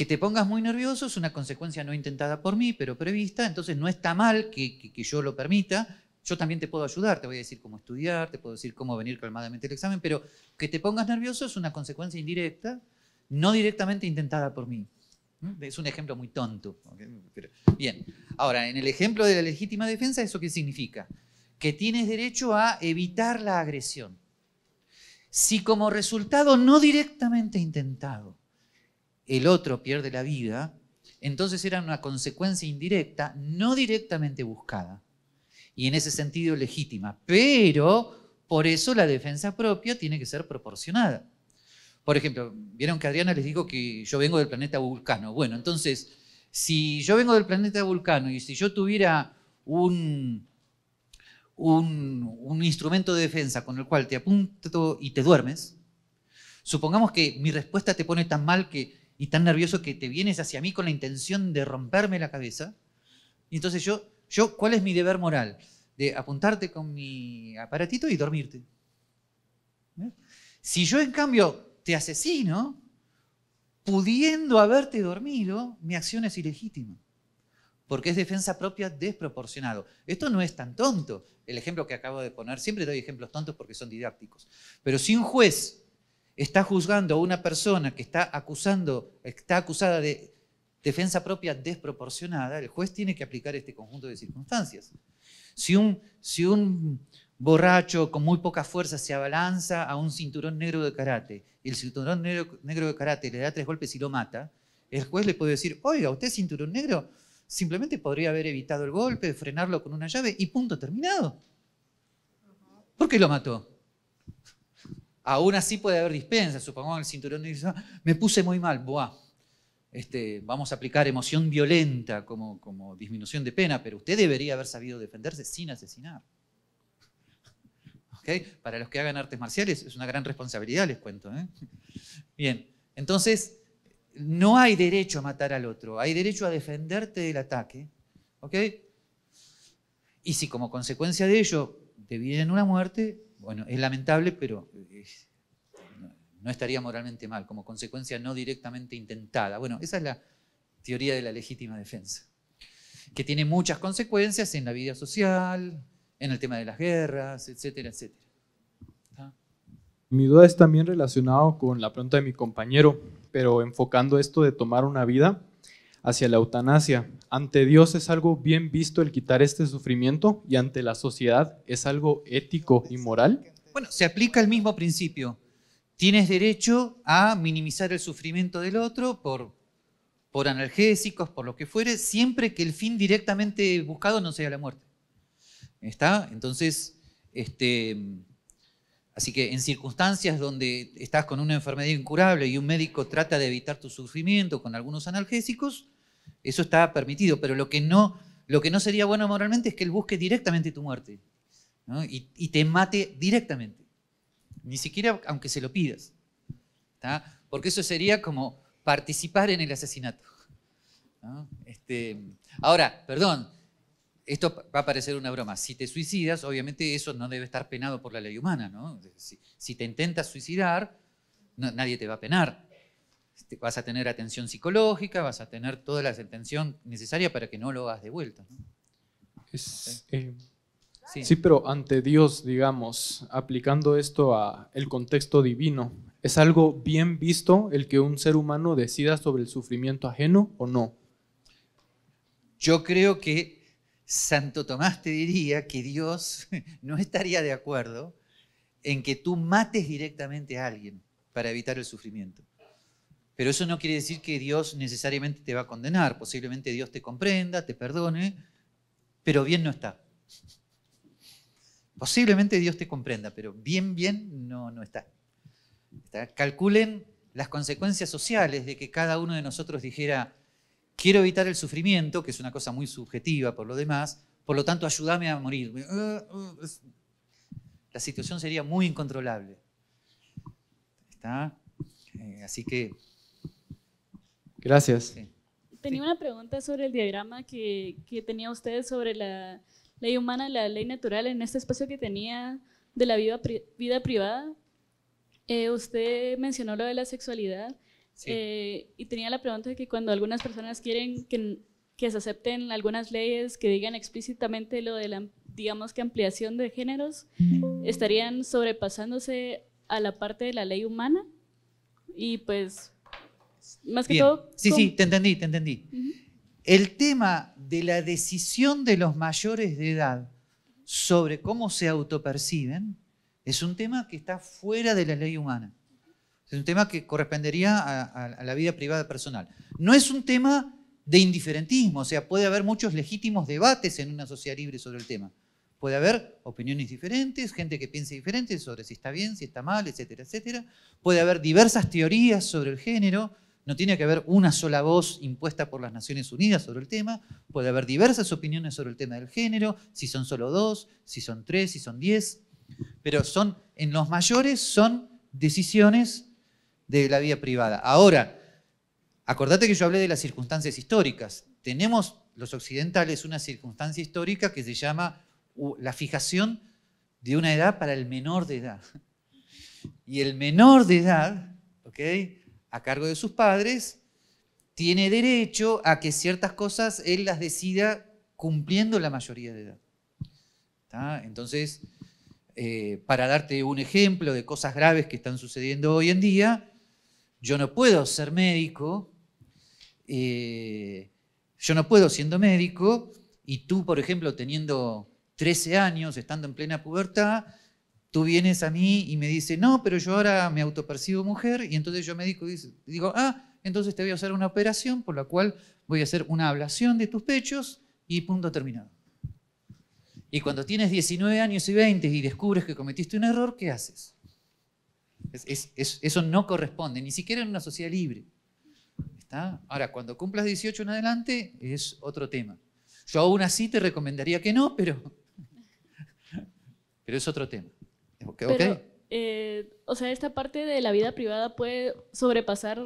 Que te pongas muy nervioso es una consecuencia no intentada por mí, pero prevista, entonces no está mal que, yo lo permita. Yo también te puedo ayudar, te voy a decir cómo estudiar, te puedo decir cómo venir calmadamente el examen, pero que te pongas nervioso es una consecuencia indirecta, no directamente intentada por mí. ¿Mm? Es un ejemplo muy tonto. bien, ahora, en el ejemplo de la legítima defensa, ¿eso qué significa? Que tienes derecho a evitar la agresión. Si como resultado no directamente intentado, el otro pierde la vida, entonces era una consecuencia indirecta, no directamente buscada, y en ese sentido legítima. Pero por eso la defensa propia tiene que ser proporcionada. Por ejemplo, vieron que Adriana les dijo que yo vengo del planeta Vulcano. Bueno, entonces, si yo vengo del planeta Vulcano y si yo tuviera un, un, un instrumento de defensa con el cual te apunto y te duermes, supongamos que mi respuesta te pone tan mal que y tan nervioso que te vienes hacia mí con la intención de romperme la cabeza. Y entonces yo, yo ¿cuál es mi deber moral? De apuntarte con mi aparatito y dormirte. ¿Eh? Si yo en cambio te asesino, pudiendo haberte dormido, mi acción es ilegítima, porque es defensa propia desproporcionado. Esto no es tan tonto. El ejemplo que acabo de poner, siempre doy ejemplos tontos porque son didácticos. Pero si un juez está juzgando a una persona que está acusando, está acusada de defensa propia desproporcionada, el juez tiene que aplicar este conjunto de circunstancias. Si un, borracho con muy poca fuerza se abalanza a un cinturón negro de karate y el cinturón negro, negro de karate le da tres golpes y lo mata, el juez le puede decir, oiga, usted cinturón negro simplemente podría haber evitado el golpe, frenarlo con una llave y punto terminado. ¿Por qué lo mató? Aún así puede haber dispensas, supongamos el cinturón dice, ah, me puse muy mal, buah. Este, vamos a aplicar emoción violenta como, disminución de pena, pero usted debería haber sabido defenderse sin asesinar. Para los que hagan artes marciales es una gran responsabilidad, les cuento. ¿eh? Bien, entonces no hay derecho a matar al otro, hay derecho a defenderte del ataque. Y si como consecuencia de ello te viene una muerte, bueno, es lamentable, pero no, estaría moralmente mal, como consecuencia no directamente intentada. Bueno, esa es la teoría de la legítima defensa, que tiene muchas consecuencias en la vida social, en el tema de las guerras, etcétera, etcétera. Mi duda es también relacionado con la pregunta de mi compañero, pero enfocando esto de tomar una vida, hacia la eutanasia. Ante Dios es algo bien visto el quitar este sufrimiento y ante la sociedad es algo ético y moral. Bueno, se aplica el mismo principio. Tienes derecho a minimizar el sufrimiento del otro por, por analgésicos, por lo que fuere, siempre que el fin directamente buscado no sea la muerte. ¿Está? Entonces, este, Así que en circunstancias donde estás con una enfermedad incurable y un médico trata de evitar tu sufrimiento con algunos analgésicos, eso está permitido, pero lo que no, lo que no sería bueno moralmente es que él busque directamente tu muerte y, te mate directamente, ni siquiera aunque se lo pidas, porque eso sería como participar en el asesinato. Este, ahora, perdón, esto va a parecer una broma. Si te suicidas, obviamente eso no debe estar penado por la ley humana, Si, te intentas suicidar, nadie te va a penar. Este, vas a tener atención psicológica, vas a tener toda la atención necesaria para que no lo hagas de vuelta. Eh, sí. sí. pero ante Dios, digamos, aplicando esto a el contexto divino, ¿es algo bien visto el que un ser humano decida sobre el sufrimiento ajeno o no? Yo creo que Santo Tomás te diría que Dios no estaría de acuerdo en que tú mates directamente a alguien para evitar el sufrimiento. Pero eso no quiere decir que Dios necesariamente te va a condenar. Posiblemente Dios te comprenda, te perdone, pero bien no está. Posiblemente Dios te comprenda, pero bien, bien no, no está. está. Calculen las consecuencias sociales de que cada uno de nosotros dijera, Quiero evitar el sufrimiento, que es una cosa muy subjetiva por lo demás, por lo tanto ayúdame a morir. Uh, uh, la situación sería muy incontrolable. ¿Está? Eh, así que... Gracias. Tenía una pregunta sobre el diagrama que, que tenía usted sobre la ley humana, la ley natural, en este espacio que tenía de la vida, vida privada. Eh, usted mencionó lo de la sexualidad eh, y tenía la pregunta de que cuando algunas personas quieren que, que se acepten algunas leyes que digan explícitamente lo de la, digamos que ampliación de géneros, estarían sobrepasándose a la parte de la ley humana. Y pues, más que todo... Sí, sí, te entendí, te entendí. El tema de la decisión de los mayores de edad sobre cómo se autoperciben es un tema que está fuera de la ley humana. Es un tema que correspondería a, la vida privada personal. No es un tema de indiferentismo, o sea, puede haber muchos legítimos debates en una sociedad libre sobre el tema. Puede haber opiniones diferentes, gente que piense diferente sobre si está bien, si está mal, etcétera, etcétera. Puede haber diversas teorías sobre el género, no tiene que haber una sola voz impuesta por las Naciones Unidas sobre el tema, puede haber diversas opiniones sobre el tema del género, si son solo dos, si son tres, si son diez, pero son, en los mayores son decisiones de la vida privada. Ahora, acordate que yo hablé de las circunstancias históricas. Tenemos los occidentales una circunstancia histórica que se llama la fijación de una edad para el menor de edad. Y el menor de edad, A cargo de sus padres, tiene derecho a que ciertas cosas él las decida cumpliendo la mayoría de edad. Entonces, eh, para darte un ejemplo de cosas graves que están sucediendo hoy en día, yo no puedo ser médico, eh, yo no puedo siendo médico, y tú, por ejemplo, teniendo 13 años, estando en plena pubertad, tú vienes a mí y me dices, no, pero yo ahora me autopercibo mujer, y entonces yo médico digo, ah, entonces te voy a hacer una operación por la cual voy a hacer una ablación de tus pechos y punto terminado. Y cuando tienes 19 años y 20 y descubres que cometiste un error, ¿qué haces? Es, eso no corresponde, ni siquiera en una sociedad libre. ¿Está? Ahora, cuando cumplas 18 en adelante es otro tema. Yo aún así te recomendaría que no, pero, pero es otro tema. Eh, o sea, esta parte de la vida privada puede sobrepasar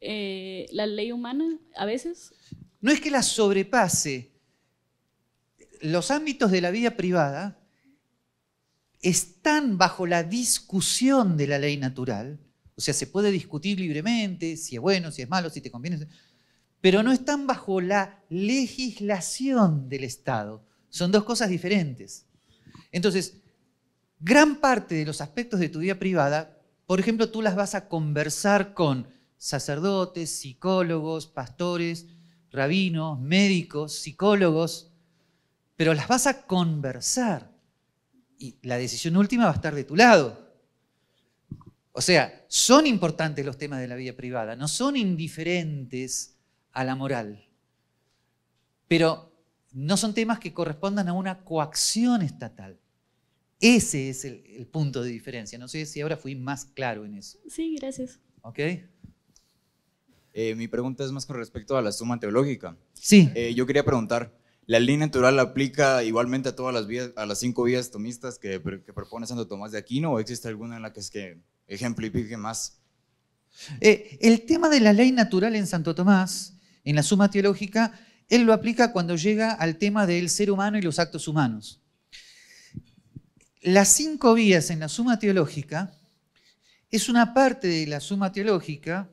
eh, la ley humana a veces. No es que la sobrepase. Los ámbitos de la vida privada están bajo la discusión de la ley natural. O sea, se puede discutir libremente si es bueno, si es malo, si te conviene, pero no están bajo la legislación del Estado. Son dos cosas diferentes. Entonces, gran parte de los aspectos de tu vida privada, por ejemplo, tú las vas a conversar con sacerdotes, psicólogos, pastores, rabinos, médicos, psicólogos, pero las vas a conversar y la decisión última va a estar de tu lado. O sea, son importantes los temas de la vida privada, no son indiferentes a la moral, pero no son temas que correspondan a una coacción estatal. Ese es el, punto de diferencia. No sé si ahora fui más claro en eso. Sí, gracias. ¿Ok? Eh, mi pregunta es más con respecto a la suma teológica. Sí. Eh, yo quería preguntar, la ley natural aplica igualmente a todas las vías, a las cinco vías tomistas que, propone Santo Tomás de Aquino o existe alguna en la que es que ejemplifique más? Eh, el tema de la ley natural en Santo Tomás, en la Suma Teológica, él lo aplica cuando llega al tema del ser humano y los actos humanos. Las cinco vías en la Suma Teológica es una parte de la Suma Teológica,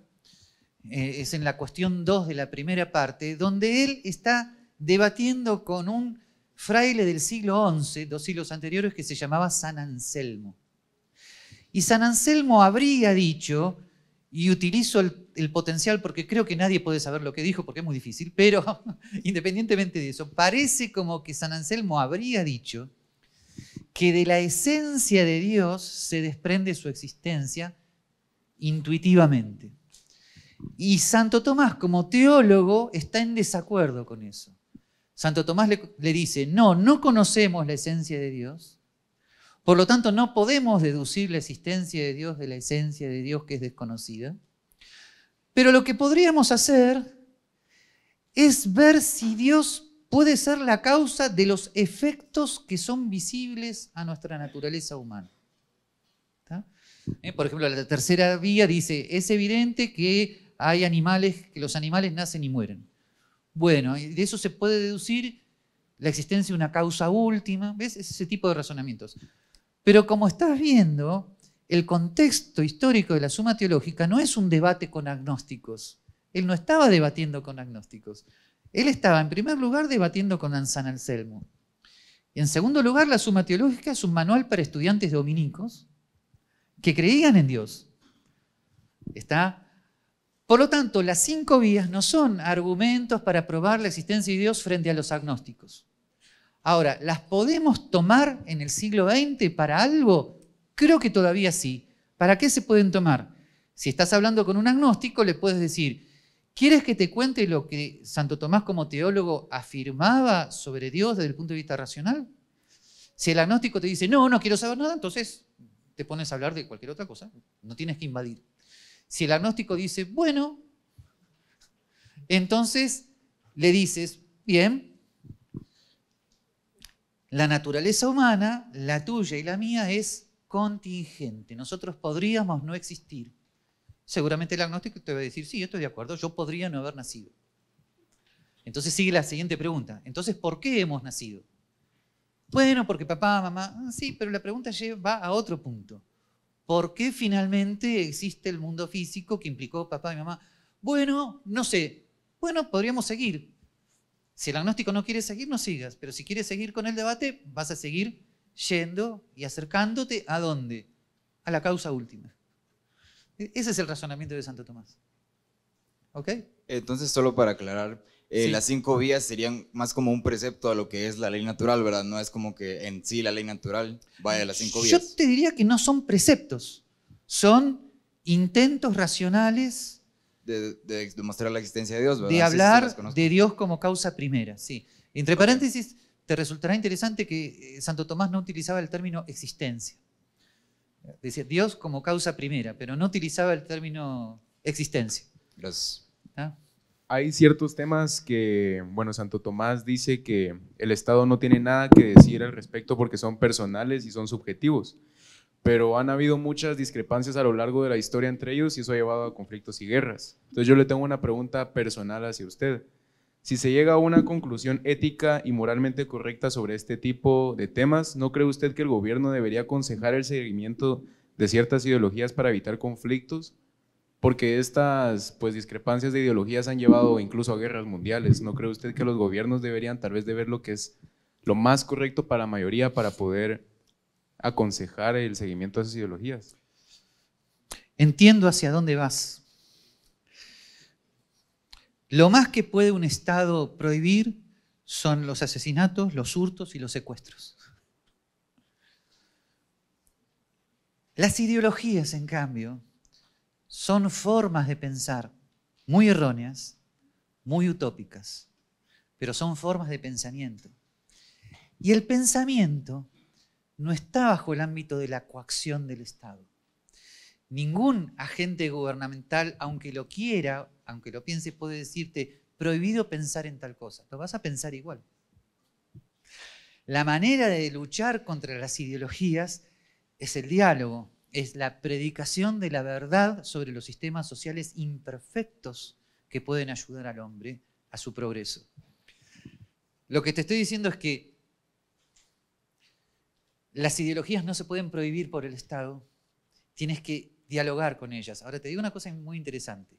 eh, es en la cuestión 2 de la primera parte, donde él está debatiendo con un fraile del siglo XI, dos siglos anteriores, que se llamaba San Anselmo. Y San Anselmo habría dicho, y utilizo el, el, potencial porque creo que nadie puede saber lo que dijo porque es muy difícil, pero independientemente de eso, parece como que San Anselmo habría dicho que de la esencia de Dios se desprende su existencia intuitivamente. Y Santo Tomás como teólogo está en desacuerdo con eso. Santo Tomás le, dice, no, no conocemos la esencia de Dios, por lo tanto no podemos deducir la existencia de Dios de la esencia de Dios que es desconocida, pero lo que podríamos hacer es ver si Dios puede ser la causa de los efectos que son visibles a nuestra naturaleza humana. Eh, por ejemplo, la tercera vía dice, es evidente que hay animales, que los animales nacen y mueren. Bueno, de eso se puede deducir la existencia de una causa última, ¿ves? ese tipo de razonamientos. Pero como estás viendo, el contexto histórico de la suma teológica no es un debate con agnósticos. Él no estaba debatiendo con agnósticos. Él estaba, en primer lugar, debatiendo con Ansan Anselmo. Y en segundo lugar, la suma teológica es un manual para estudiantes dominicos que creían en Dios. Está por lo tanto, las cinco vías no son argumentos para probar la existencia de Dios frente a los agnósticos. Ahora, ¿las podemos tomar en el siglo XX para algo? Creo que todavía sí. ¿Para qué se pueden tomar? Si estás hablando con un agnóstico, le puedes decir, ¿quieres que te cuente lo que Santo Tomás como teólogo afirmaba sobre Dios desde el punto de vista racional? Si el agnóstico te dice, no, no quiero saber nada, entonces te pones a hablar de cualquier otra cosa. No tienes que invadir. Si el agnóstico dice, bueno, entonces le dices, bien, la naturaleza humana, la tuya y la mía, es contingente. Nosotros podríamos no existir. Seguramente el agnóstico te va a decir, sí, estoy de acuerdo, yo podría no haber nacido. Entonces sigue la siguiente pregunta. Entonces, ¿por qué hemos nacido? Bueno, porque papá, mamá, ah, sí, pero la pregunta va a otro punto. ¿por qué finalmente existe el mundo físico que implicó papá y mamá? Bueno, no sé. Bueno, podríamos seguir. Si el agnóstico no quiere seguir, no sigas. Pero si quieres seguir con el debate, vas a seguir yendo y acercándote a dónde? A la causa última. E-, ese es el razonamiento de Santo Tomás. ¿Ok? Entonces, solo para aclarar, eh, las cinco vías serían más como un precepto a lo que es la ley natural, ¿verdad? No es como que en sí la ley natural vaya a las cinco vías. Yo te diría que no son preceptos, son intentos racionales. De, demostrar la existencia de Dios, ¿verdad? De hablar de Dios como causa primera, sí. Entre paréntesis, te resultará interesante que eh, Santo Tomás no utilizaba el término existencia. Decía Dios como causa primera, pero no utilizaba el término existencia. Gracias. ¿Ah? hay ciertos temas que, bueno, Santo Tomás dice que el Estado no tiene nada que decir al respecto porque son personales y son subjetivos, pero han habido muchas discrepancias a lo largo de la historia entre ellos y eso ha llevado a conflictos y guerras. Entonces yo le tengo una pregunta personal hacia usted. Si se llega a una conclusión ética y moralmente correcta sobre este tipo de temas, ¿no cree usted que el gobierno debería aconsejar el seguimiento de ciertas ideologías para evitar conflictos porque estas pues, discrepancias de ideologías han llevado incluso a guerras mundiales. ¿No cree usted que los gobiernos deberían tal vez de ver lo que es lo más correcto para la mayoría para poder aconsejar el seguimiento de esas ideologías? Entiendo hacia dónde vas. Lo más que puede un Estado prohibir son los asesinatos, los hurtos y los secuestros. Las ideologías, en cambio, son formas de pensar muy erróneas, muy utópicas, pero son formas de pensamiento. Y el pensamiento no está bajo el ámbito de la coacción del Estado. Ningún agente gubernamental, aunque lo quiera, aunque lo piense, puede decirte, prohibido pensar en tal cosa. Lo vas a pensar igual. La manera de luchar contra las ideologías es el diálogo, es la predicación de la verdad sobre los sistemas sociales imperfectos que pueden ayudar al hombre a su progreso. Lo que te estoy diciendo es que las ideologías no se pueden prohibir por el Estado, tienes que dialogar con ellas. Ahora te digo una cosa muy interesante.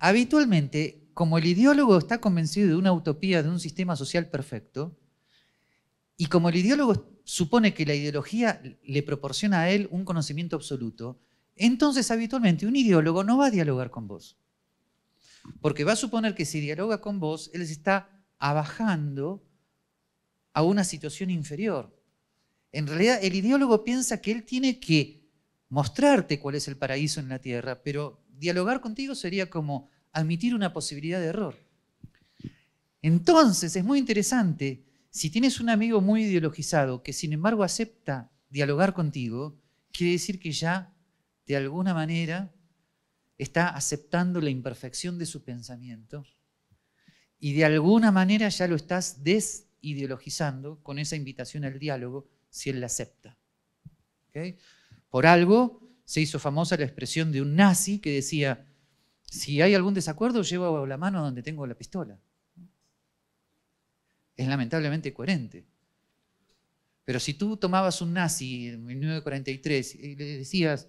Habitualmente, como el ideólogo está convencido de una utopía, de un sistema social perfecto, y como el ideólogo supone que la ideología le proporciona a él un conocimiento absoluto, entonces habitualmente un ideólogo no va a dialogar con vos. Porque va a suponer que si dialoga con vos, él se está abajando a una situación inferior. En realidad, el ideólogo piensa que él tiene que mostrarte cuál es el paraíso en la tierra, pero dialogar contigo sería como admitir una posibilidad de error. Entonces, es muy interesante si tienes un amigo muy ideologizado que sin embargo acepta dialogar contigo, quiere decir que ya de alguna manera está aceptando la imperfección de su pensamiento y de alguna manera ya lo estás desideologizando con esa invitación al diálogo si él la acepta. Por algo se hizo famosa la expresión de un nazi que decía, si hay algún desacuerdo, llevo la mano donde tengo la pistola es lamentablemente coherente. Pero si tú tomabas un nazi en 1943 y le decías,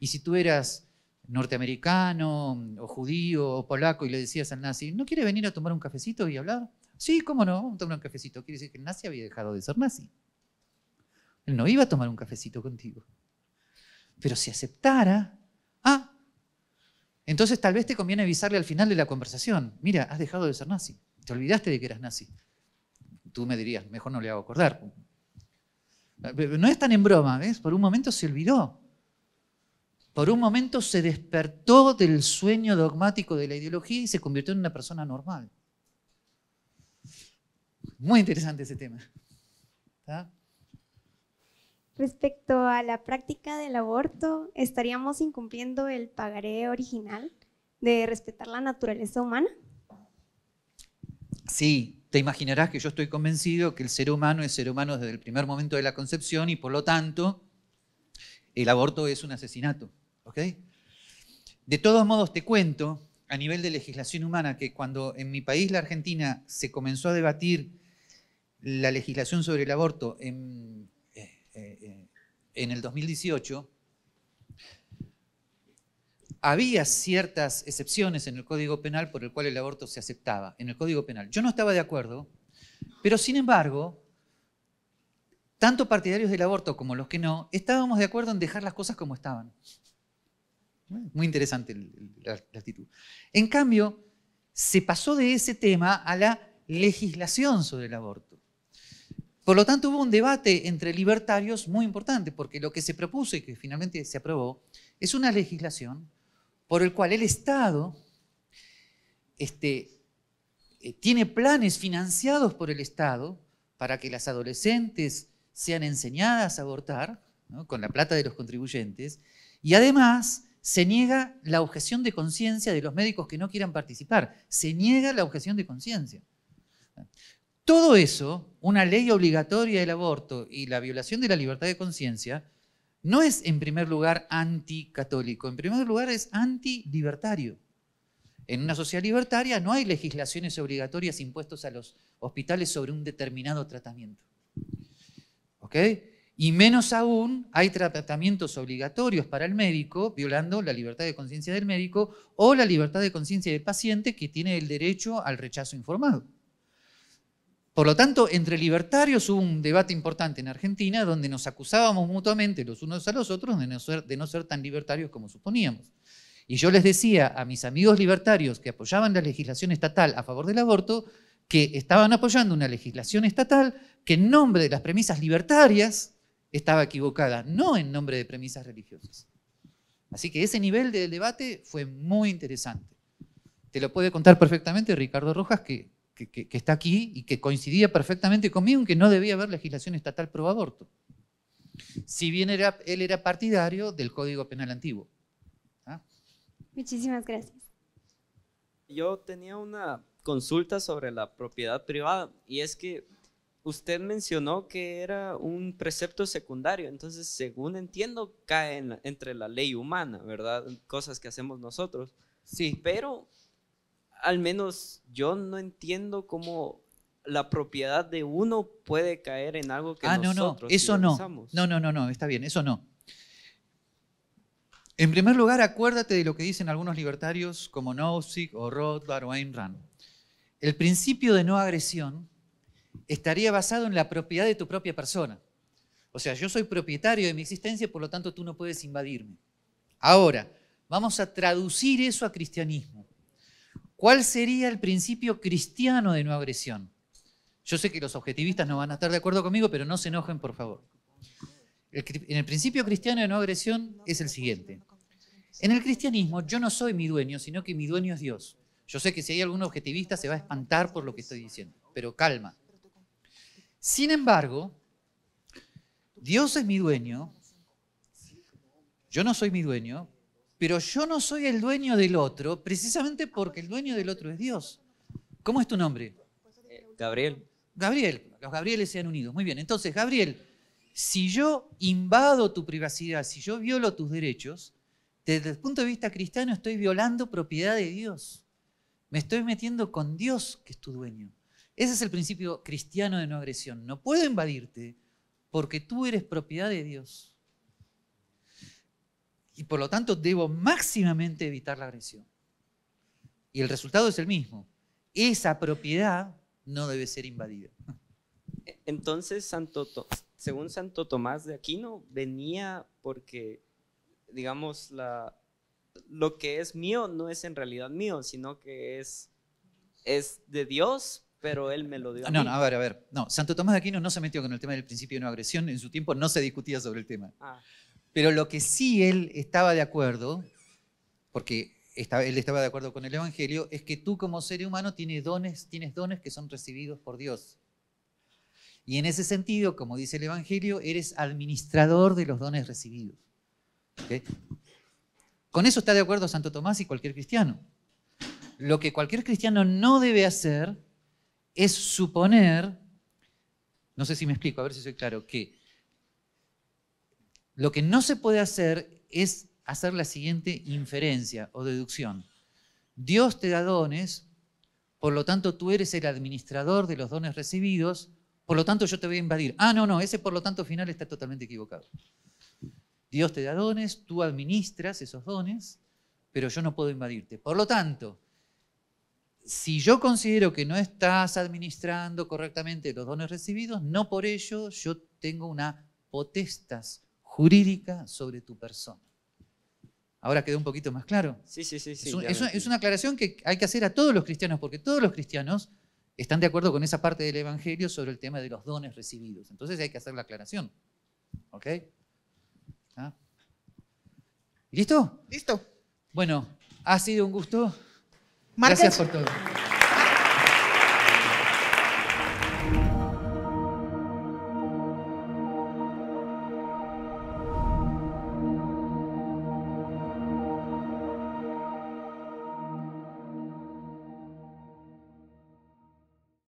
y si tú eras norteamericano o judío o polaco y le decías al nazi, ¿no quiere venir a tomar un cafecito y hablar? Sí, ¿cómo no? Vamos a tomar un cafecito. Quiere decir que el nazi había dejado de ser nazi. Él no iba a tomar un cafecito contigo. Pero si aceptara, ah, entonces tal vez te conviene avisarle al final de la conversación, mira, has dejado de ser nazi, te olvidaste de que eras nazi, Tú me dirías, mejor no le hago acordar. No es tan en broma, ¿ves? Por un momento se olvidó. Por un momento se despertó del sueño dogmático de la ideología y se convirtió en una persona normal. Muy interesante ese tema. Respecto a la práctica del aborto, ¿estaríamos incumpliendo el pagaré original de respetar la naturaleza humana? Sí, te imaginarás que yo estoy convencido que el ser humano es ser humano desde el primer momento de la concepción y por lo tanto el aborto es un asesinato. De todos modos te cuento a nivel de legislación humana que cuando en mi país, la Argentina, se comenzó a debatir la legislación sobre el aborto en, eh, eh, eh, en el 2018, había ciertas excepciones en el Código Penal por el cual el aborto se aceptaba, en el Código Penal. Yo no estaba de acuerdo, pero sin embargo, tanto partidarios del aborto como los que no, estábamos de acuerdo en dejar las cosas como estaban. Muy interesante la, actitud. En cambio, se pasó de ese tema a la legislación sobre el aborto. Por lo tanto, hubo un debate entre libertarios muy importante, porque lo que se propuso y que finalmente se aprobó es una legislación por el cual el Estado este, eh, tiene planes financiados por el Estado para que las adolescentes sean enseñadas a abortar con la plata de los contribuyentes y además se niega la objeción de conciencia de los médicos que no quieran participar, se niega la objeción de conciencia. Todo eso, una ley obligatoria del aborto y la violación de la libertad de conciencia, no es en primer lugar anticatólico, en primer lugar es anti-libertario. En una sociedad libertaria no hay legislaciones obligatorias impuestas a los hospitales sobre un determinado tratamiento. ¿Ok? Y menos aún hay tratamientos obligatorios para el médico, violando la libertad de conciencia del médico o la libertad de conciencia del paciente que tiene el derecho al rechazo informado. Por lo tanto, entre libertarios hubo un debate importante en Argentina donde nos acusábamos mutuamente los unos a los otros de no ser, tan libertarios como suponíamos. Y yo les decía a mis amigos libertarios que apoyaban la legislación estatal a favor del aborto que estaban apoyando una legislación estatal que en nombre de las premisas libertarias estaba equivocada, no en nombre de premisas religiosas. Así que ese nivel de debate fue muy interesante. Te lo puede contar perfectamente Ricardo Rojas, que que, está aquí y que coincidía perfectamente conmigo en que no debía haber legislación estatal pro aborto. Si bien era, él era partidario del Código Penal Antiguo. ¿Ah? Muchísimas gracias. Yo tenía una consulta sobre la propiedad privada y es que usted mencionó que era un precepto secundario, entonces según entiendo cae entre la ley humana, ¿verdad? Cosas que hacemos nosotros. Sí. Pero al menos yo no entiendo cómo la propiedad de uno puede caer en algo que ah, no, no, eso no. No, no, no, no, está bien, eso no. En primer lugar, acuérdate de lo que dicen algunos libertarios como Nozick o Rothbard o Ayn Rand. El principio de no agresión estaría basado en la propiedad de tu propia persona. O sea, yo soy propietario de mi existencia, por lo tanto tú no puedes invadirme. Ahora, vamos a traducir eso a cristianismo. ¿Cuál sería el principio cristiano de no agresión? Yo sé que los objetivistas no van a estar de acuerdo conmigo, pero no se enojen, por favor. en el principio cristiano de no agresión es el siguiente. En el cristianismo yo no soy mi dueño, sino que mi dueño es Dios. Yo sé que si hay algún objetivista se va a espantar por lo que estoy diciendo, pero calma. Sin embargo, Dios es mi dueño, yo no soy mi dueño, pero yo no soy el dueño del otro, precisamente porque el dueño del otro es Dios. ¿Cómo es tu nombre? Gabriel. Gabriel, los Gabrieles se han unido. Muy bien, entonces, Gabriel, si yo invado tu privacidad, si yo violo tus derechos, desde el punto de vista cristiano estoy violando propiedad de Dios. Me estoy metiendo con Dios, que es tu dueño. Ese es el principio cristiano de no agresión. No puedo invadirte porque tú eres propiedad de Dios y por lo tanto debo máximamente evitar la agresión. Y el resultado es el mismo. Esa propiedad no debe ser invadida. E, entonces, Santo, según Santo Tomás de Aquino, venía porque, digamos, lo que es mío no es en realidad mío, sino que es, de Dios, pero él me lo dio. A mí. no, a ver, a ver. No, Santo Tomás de Aquino no se metió con el tema del principio de no agresión, en su tiempo no se discutía sobre el tema. Ah. Pero lo que sí él estaba de acuerdo, porque él estaba de acuerdo con el Evangelio, es que tú como ser humano tienes dones, tienes dones que son recibidos por Dios. Y en ese sentido, como dice el Evangelio, eres administrador de los dones recibidos. Con eso está de acuerdo Santo Tomás y cualquier cristiano. Lo que cualquier cristiano no debe hacer es suponer, no sé si me explico, a ver si soy claro, que lo que no se puede hacer es hacer la siguiente inferencia o deducción. Dios te da dones, por lo tanto tú eres el administrador de los dones recibidos, por lo tanto yo te voy a invadir. Ah, no, no, ese por lo tanto final está totalmente equivocado. Dios te da dones, tú administras esos dones, pero yo no puedo invadirte. Por lo tanto, si yo considero que no estás administrando correctamente los dones recibidos, no por ello yo tengo una potestas jurídica sobre tu persona. Ahora quedó un poquito más claro. Sí, sí, sí. es, una, aclaración que hay que hacer a todos los cristianos, porque todos los cristianos están de acuerdo con esa parte del Evangelio sobre el tema de los dones recibidos. Entonces hay que hacer la aclaración. ¿Ok? ¿Ah? ¿Listo? Listo. Bueno, ha sido un gusto. Gracias por todo.